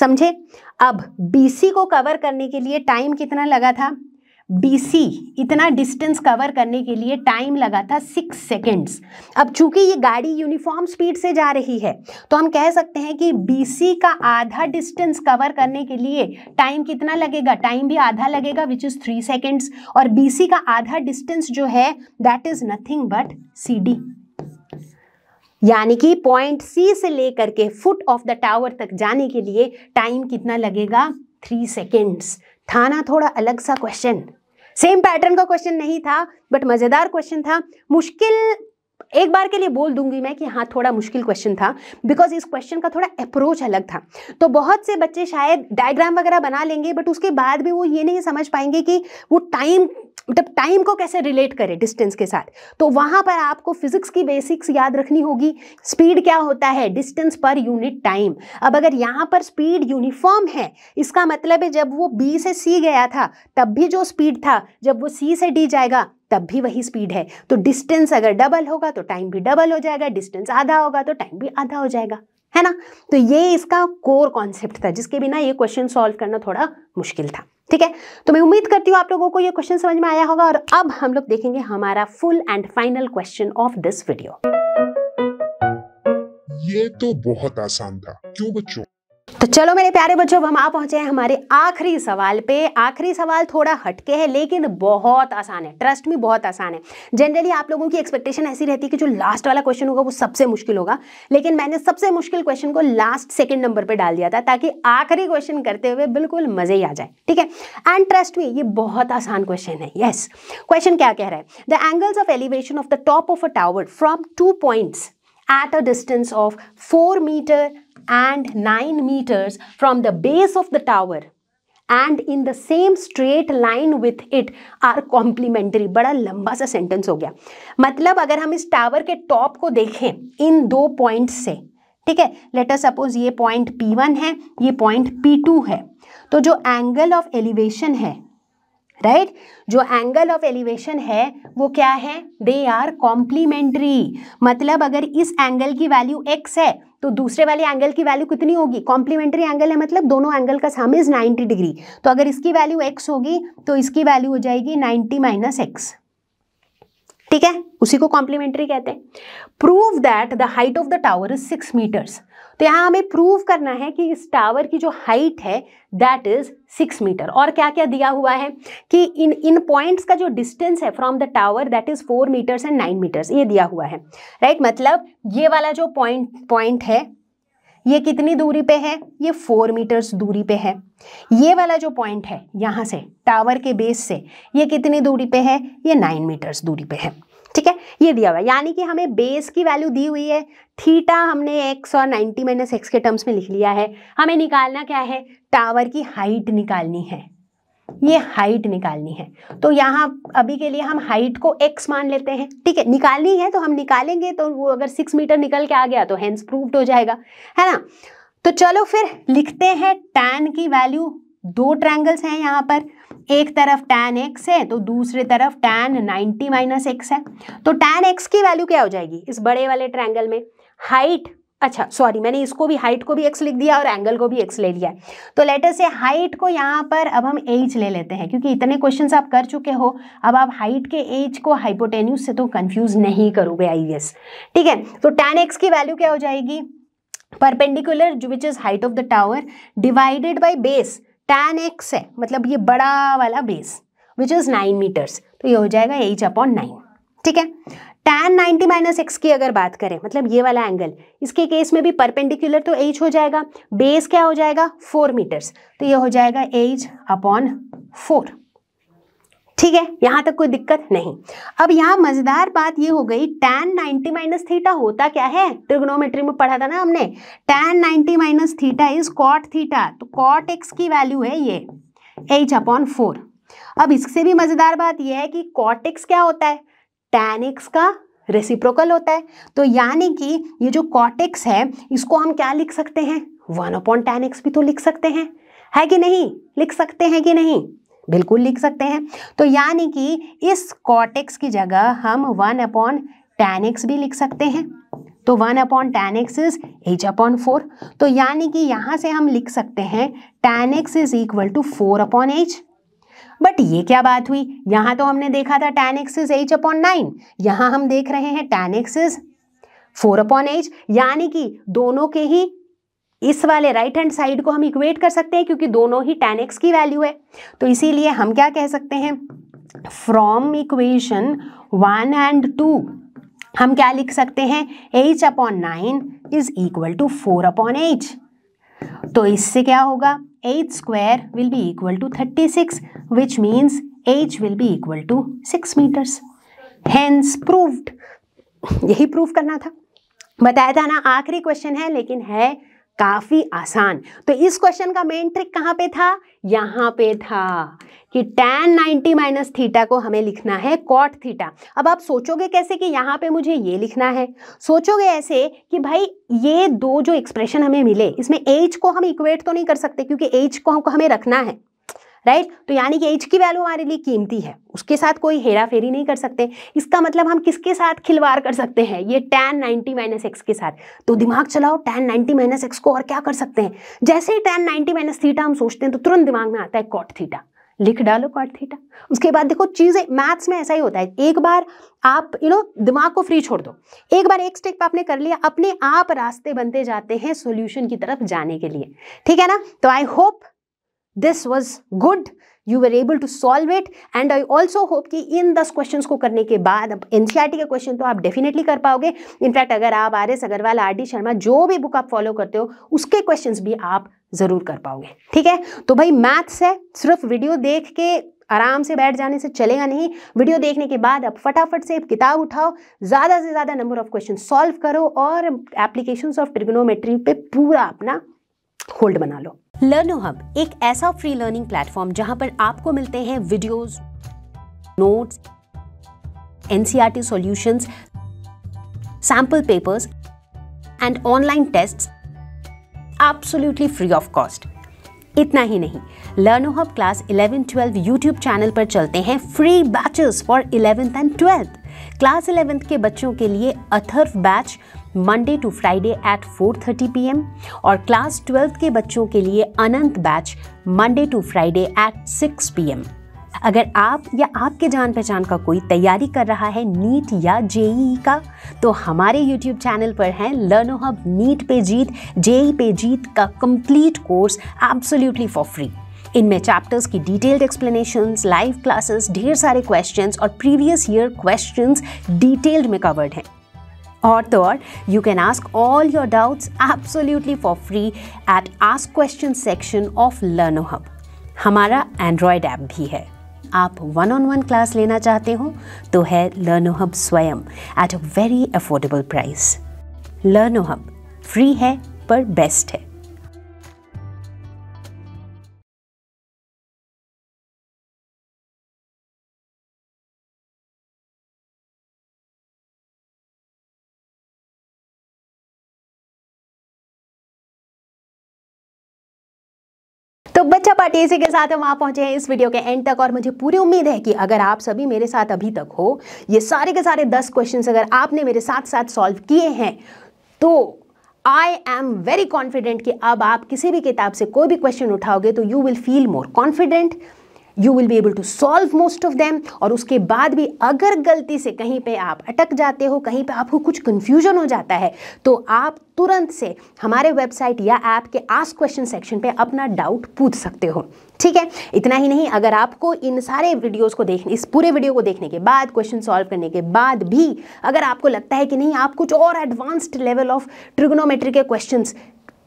समझे अब बी सी को कवर करने के लिए टाइम कितना लगा था बीसी इतना डिस्टेंस कवर करने के लिए टाइम लगा था सिक्स सेकेंड्स अब चूंकि ये गाड़ी यूनिफॉर्म स्पीड से जा रही है तो हम कह सकते हैं कि बीसी का आधा डिस्टेंस कवर करने के लिए टाइम कितना लगेगा टाइम भी आधा लगेगा विच इज़ थ्री सेकेंड्स और बीसी का आधा डिस्टेंस जो है that is nothing but C D यानी कि पॉइंट सी से लेकर के फुट ऑफ द टावर तक जाने के लिए टाइम कितना लगेगा थ्री सेकेंड्स था ना थोड़ा अलग सा क्वेश्चन सेम पैटर्न का क्वेश्चन नहीं था बट मज़ेदार क्वेश्चन था मुश्किल एक बार के लिए बोल दूंगी मैं कि हाँ थोड़ा मुश्किल क्वेश्चन था बिकॉज इस क्वेश्चन का थोड़ा अप्रोच अलग था तो बहुत से बच्चे शायद डायग्राम वगैरह बना लेंगे बट उसके बाद भी वो ये नहीं समझ पाएंगे कि वो टाइम मतलब टाइम को कैसे रिलेट करें डिस्टेंस के साथ तो वहाँ पर आपको फिजिक्स की बेसिक्स याद रखनी होगी स्पीड क्या होता है डिस्टेंस पर यूनिट टाइम अब अगर यहाँ पर स्पीड यूनिफॉर्म है इसका मतलब है जब वो बी से सी गया था तब भी जो स्पीड था जब वो सी से डी जाएगा तब भी वही स्पीड है तो डिस्टेंस अगर डबल होगा तो टाइम भी डबल हो जाएगा डिस्टेंस आधा होगा तो टाइम भी आधा हो जाएगा है ना तो ये इसका कोर कॉन्सेप्ट था जिसके बिना ये क्वेश्चन सॉल्व करना थोड़ा मुश्किल था ठीक है तो मैं उम्मीद करती हूँ आप लोगों को ये क्वेश्चन समझ में आया होगा और अब हम लोग देखेंगे हमारा full and final question of this video ये तो बहुत आसान था क्यों बच्चों तो चलो मेरे प्यारे बच्चों अब हम आ पहुंचे हैं हमारे आखिरी सवाल पे आखिरी सवाल थोड़ा हटके है लेकिन बहुत आसान है ट्रस्ट में बहुत आसान है जनरली आप लोगों की एक्सपेक्टेशन ऐसी रहती है कि जो लास्ट वाला क्वेश्चन होगा वो सबसे मुश्किल होगा लेकिन मैंने सबसे मुश्किल क्वेश्चन को लास्ट सेकेंड नंबर पर डाल दिया था ताकि आखिरी क्वेश्चन करते हुए बिल्कुल मजे ही आ जाए ठीक है एंड ट्रस्ट में ये बहुत आसान क्वेश्चन है येस क्वेश्चन क्या कह रहा है the angles of elevation of the top of a tower from two points at a distance of four metre and 9 meters from the base of the tower and in the same straight line with it are complementary बड़ा लंबा सा sentence हो गया मतलब अगर हम इस tower के टॉप को देखें इन दो पॉइंट से ठीक है लेटर सपोज ये पॉइंट P1 है ये पॉइंट P2 है तो जो एंगल ऑफ एलिवेशन है राइट right? जो एंगल ऑफ एलिवेशन है वो क्या है दे आर कॉम्प्लीमेंट्री मतलब अगर इस एंगल की वैल्यू एक्स है तो दूसरे वाले एंगल की वैल्यू कितनी होगी कॉम्प्लीमेंट्री एंगल है मतलब दोनों एंगल का साम इज 90 डिग्री तो अगर इसकी वैल्यू एक्स होगी तो इसकी वैल्यू हो जाएगी 90 माइनस एक्स ठीक है उसी को कॉम्प्लीमेंट्री कहते हैं prove that the height of the tower is six metres तो यहाँ हमें प्रूव करना है कि इस टावर की जो हाइट है दैट इज सिक्स मीटर और क्या क्या दिया हुआ है कि इन इन पॉइंट्स का जो डिस्टेंस है from the tower that is four metres and nine metres ये दिया हुआ है राइट right? मतलब ये वाला जो पॉइंट पॉइंट है ये कितनी दूरी पे है ये फोर मीटर्स दूरी पे है ये वाला जो पॉइंट है यहाँ से टावर के बेस से ये कितनी दूरी पे है ये नाइन मीटर्स दूरी पे है ठीक है ये दिया हुआ है यानी कि हमें बेस की वैल्यू दी हुई है थीटा हमने एक्स और 90 माइनस एक्स के टर्म्स में लिख लिया है हमें निकालना क्या है टावर की हाइट निकालनी है ये हाइट निकालनी है तो यहाँ अभी के लिए हम हाइट को x मान लेते हैं ठीक है निकालनी है तो हम निकालेंगे तो वो अगर सिक्स मीटर निकल के आ गया तो हैंस प्रूव्ड हो जाएगा है ना तो चलो फिर लिखते हैं टैन की वैल्यू दो ट्रैंगल्स हैं यहाँ पर एक तरफ tan x है तो दूसरे तरफ tan 90 माइनस एक्स है तो tan x की वैल्यू क्या हो जाएगी इस बड़े वाले ट्रायंगल में हाइट अच्छा सॉरी मैंने इसको भी हाइट को भी एक्स लिख दिया और एंगल को भी एक्स ले लिया है तो लेटर से हाइट को यहाँ पर अब हम एच ले लेते हैं क्योंकि इतने क्वेश्चन आप कर चुके हो अब आप हाइट के एच को हाइपोटेन्यूज से तो कंफ्यूज नहीं करोगे आई एस ठीक है तो टेन एक्स की वैल्यू क्या हो जाएगी perpendicular which is height of the tower divided by base tan x है मतलब ये बड़ा वाला base which is nine metres तो ये हो जाएगा एच अपॉन नाइन ठीक है टेन नाइन्टी माइनस एक्स की अगर बात करें मतलब ये वाला एंगल इसके केस में भी परपेंडिकुलर तो एच हो जाएगा बेस क्या हो जाएगा फोर मीटर्स तो ये हो जाएगा एच अपॉन फोर ठीक है यहाँ तक कोई दिक्कत नहीं अब यहाँ मजेदार बात ये हो गई tan 90 माइनस थीटा होता क्या है ट्रिग्नोमेट्री में पढ़ा था ना हमने tan 90 minus theta is cot theta तो कॉट एक्स की वैल्यू है ये एच अपॉन फोर अब इससे भी मजेदार बात यह है कि कॉट एक्स क्या होता है टेन एक्स का रेसिप्रोकल होता है तो यानी कि ये जो कॉटेक्स है इसको हम क्या लिख सकते हैं वन अपॉन टेन एक्स भी तो लिख सकते हैं है कि नहीं लिख सकते हैं कि नहीं बिल्कुल लिख सकते हैं तो यानी कि इस कॉटेक्स की जगह हम वन अपॉन टेन भी लिख सकते हैं तो one upon tan is H upon four तो यानी कि यहाँ से हम लिख सकते हैं tan is equal to four upon H but ये क्या बात हुई यहाँ तो हमने देखा था tan x is H upon nine यहाँ हम देख रहे हैं tan x is four upon H यानी कि दोनों के ही इस वाले राइट हैंड साइड को हम इक्वेट कर सकते हैं क्योंकि दोनों ही टेन एक्स की वैल्यू है तो इसीलिए हम क्या कह सकते हैं from equation one and two हम क्या लिख सकते हैं H upon nine is equal to four upon H तो इससे क्या होगा H square will be equal to thirty six which means H will be equal to six metres hence proved यही प्रूव करना था बताया था ना आखिरी क्वेश्चन है लेकिन है काफ़ी आसान तो इस क्वेश्चन का मेन ट्रिक कहां पे था यहां पे था कि tan 90 माइनस थीटा को हमें लिखना है cot थीटा अब आप सोचोगे कैसे कि यहां पे मुझे ये लिखना है सोचोगे ऐसे कि भाई ये दो जो एक्सप्रेशन हमें मिले इसमें h को हम इक्वेट तो नहीं कर सकते क्योंकि h को हमको हमें रखना है राइट तो यानी कि एज की वैल्यू हमारे लिए कीमती है उसके साथ कोई हेरा फेरी नहीं कर सकते इसका मतलब हम किसके साथ खिलवाड़ कर सकते हैं ये टेन नाइनटी माइनस एक्स के साथ तो दिमाग चलाओ टेन नाइनटी माइनस एक्स को और क्या कर सकते हैं जैसे ही टेन नाइनटी माइनस थीटा हम सोचते हैं तो तुरंत दिमाग में आता है कॉट थीटा लिख डालो कॉट थीटा उसके बाद देखो चीज़ें मैथ्स में ऐसा ही होता है एक बार आप यू नो दिमाग को फ्री छोड़ दो एक बार एक स्टेप आपने कर लिया अपने आप रास्ते बनते जाते हैं सोल्यूशन की तरफ जाने के लिए ठीक है ना तो I hope this was good you were able to solve it and I also hope कि इन दस क्वेश्चन को करने के बाद अब एन के क्वेश्चन तो आप डेफिनेटली कर पाओगे इनफैक्ट अगर आप R S Agarwal R D Sharma जो भी बुक आप फॉलो करते हो उसके क्वेश्चन भी आप ज़रूर कर पाओगे ठीक है तो भाई मैथ्स है सिर्फ वीडियो देख के आराम से बैठ जाने से चलेगा नहीं वीडियो देखने के बाद अब फटाफट से किताब उठाओ ज़्यादा से ज़्यादा नंबर ऑफ क्वेश्चन सॉल्व करो और एप्लीकेशन ऑफ ट्रिग्नोमेट्री पे पूरा अपना होल्ड बना लो लर्नो हब एक ऐसा फ्री लर्निंग प्लेटफॉर्म जहां पर आपको मिलते हैं videos, notes NCERT solutions, sample papers and online tests absolutely free of cost इतना ही नहीं Learnohub class 11 12 YouTube channel पर चलते हैं free batches for 11th and 12th class 11th के बच्चों के लिए Atharv batch Monday to Friday at 4:30 M और क्लास ट्वेल्थ के बच्चों के लिए Anant batch Monday to Friday at 6 M अगर आप या आपके जान पहचान का कोई तैयारी कर रहा है नीट या जेई का तो हमारे यूट्यूब चैनल पर है लर्नो हब नीट पे जीत जेई पे जीत का complete course absolutely for free इनमें चैप्टर्स की डिटेल्ड एक्सप्लेनेशंस लाइव क्लासेस ढेर सारे क्वेश्चंस और प्रीवियस ईयर क्वेश्चंस डिटेल्ड में कवर्ड हैं और तो और you can ask all your doubts absolutely for free at ask question section of Learnohub हमारा एंड्रॉयड ऐप भी है आप वन ऑन वन क्लास लेना चाहते हो तो है Learnohub Swayam at a very affordable price Learnohub free है पर बेस्ट है बट इसी के साथ हम आप पहुंचे हैं इस वीडियो के एंड तक और मुझे पूरी उम्मीद है कि अगर आप सभी मेरे साथ अभी तक हो ये सारे के सारे दस क्वेश्चन अगर आपने मेरे साथ साथ सॉल्व किए हैं तो आई एम वेरी कॉन्फिडेंट कि अब आप किसी भी किताब से कोई भी क्वेश्चन उठाओगे तो you will feel more confident you will be able to solve most of them और उसके बाद भी अगर गलती से कहीं पे आप अटक जाते हो कहीं पे आपको कुछ कन्फ्यूजन हो जाता है तो आप तुरंत से हमारे वेबसाइट या ऐप के आस्क क्वेश्चन सेक्शन पे अपना डाउट पूछ सकते हो ठीक है इतना ही नहीं अगर आपको इन सारे वीडियोस को देखने इस पूरे वीडियो को देखने के बाद क्वेश्चन सॉल्व करने के बाद भी अगर आपको लगता है कि नहीं आप कुछ और एडवांस्ड लेवल ऑफ ट्रिग्नोमेट्री के क्वेश्चंस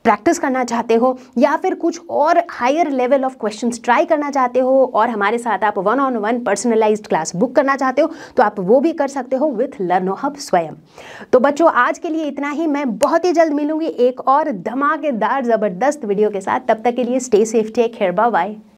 प्रैक्टिस करना चाहते हो या फिर कुछ और higher level of question try करना चाहते हो और हमारे साथ आप one on one personalise class book करना चाहते हो तो आप वो भी कर सकते हो विथ लर्नो हब स्वयं तो बच्चों आज के लिए इतना ही मैं बहुत ही जल्द मिलूंगी एक और धमाकेदार ज़बरदस्त वीडियो के साथ तब तक के लिए stay safe take care bye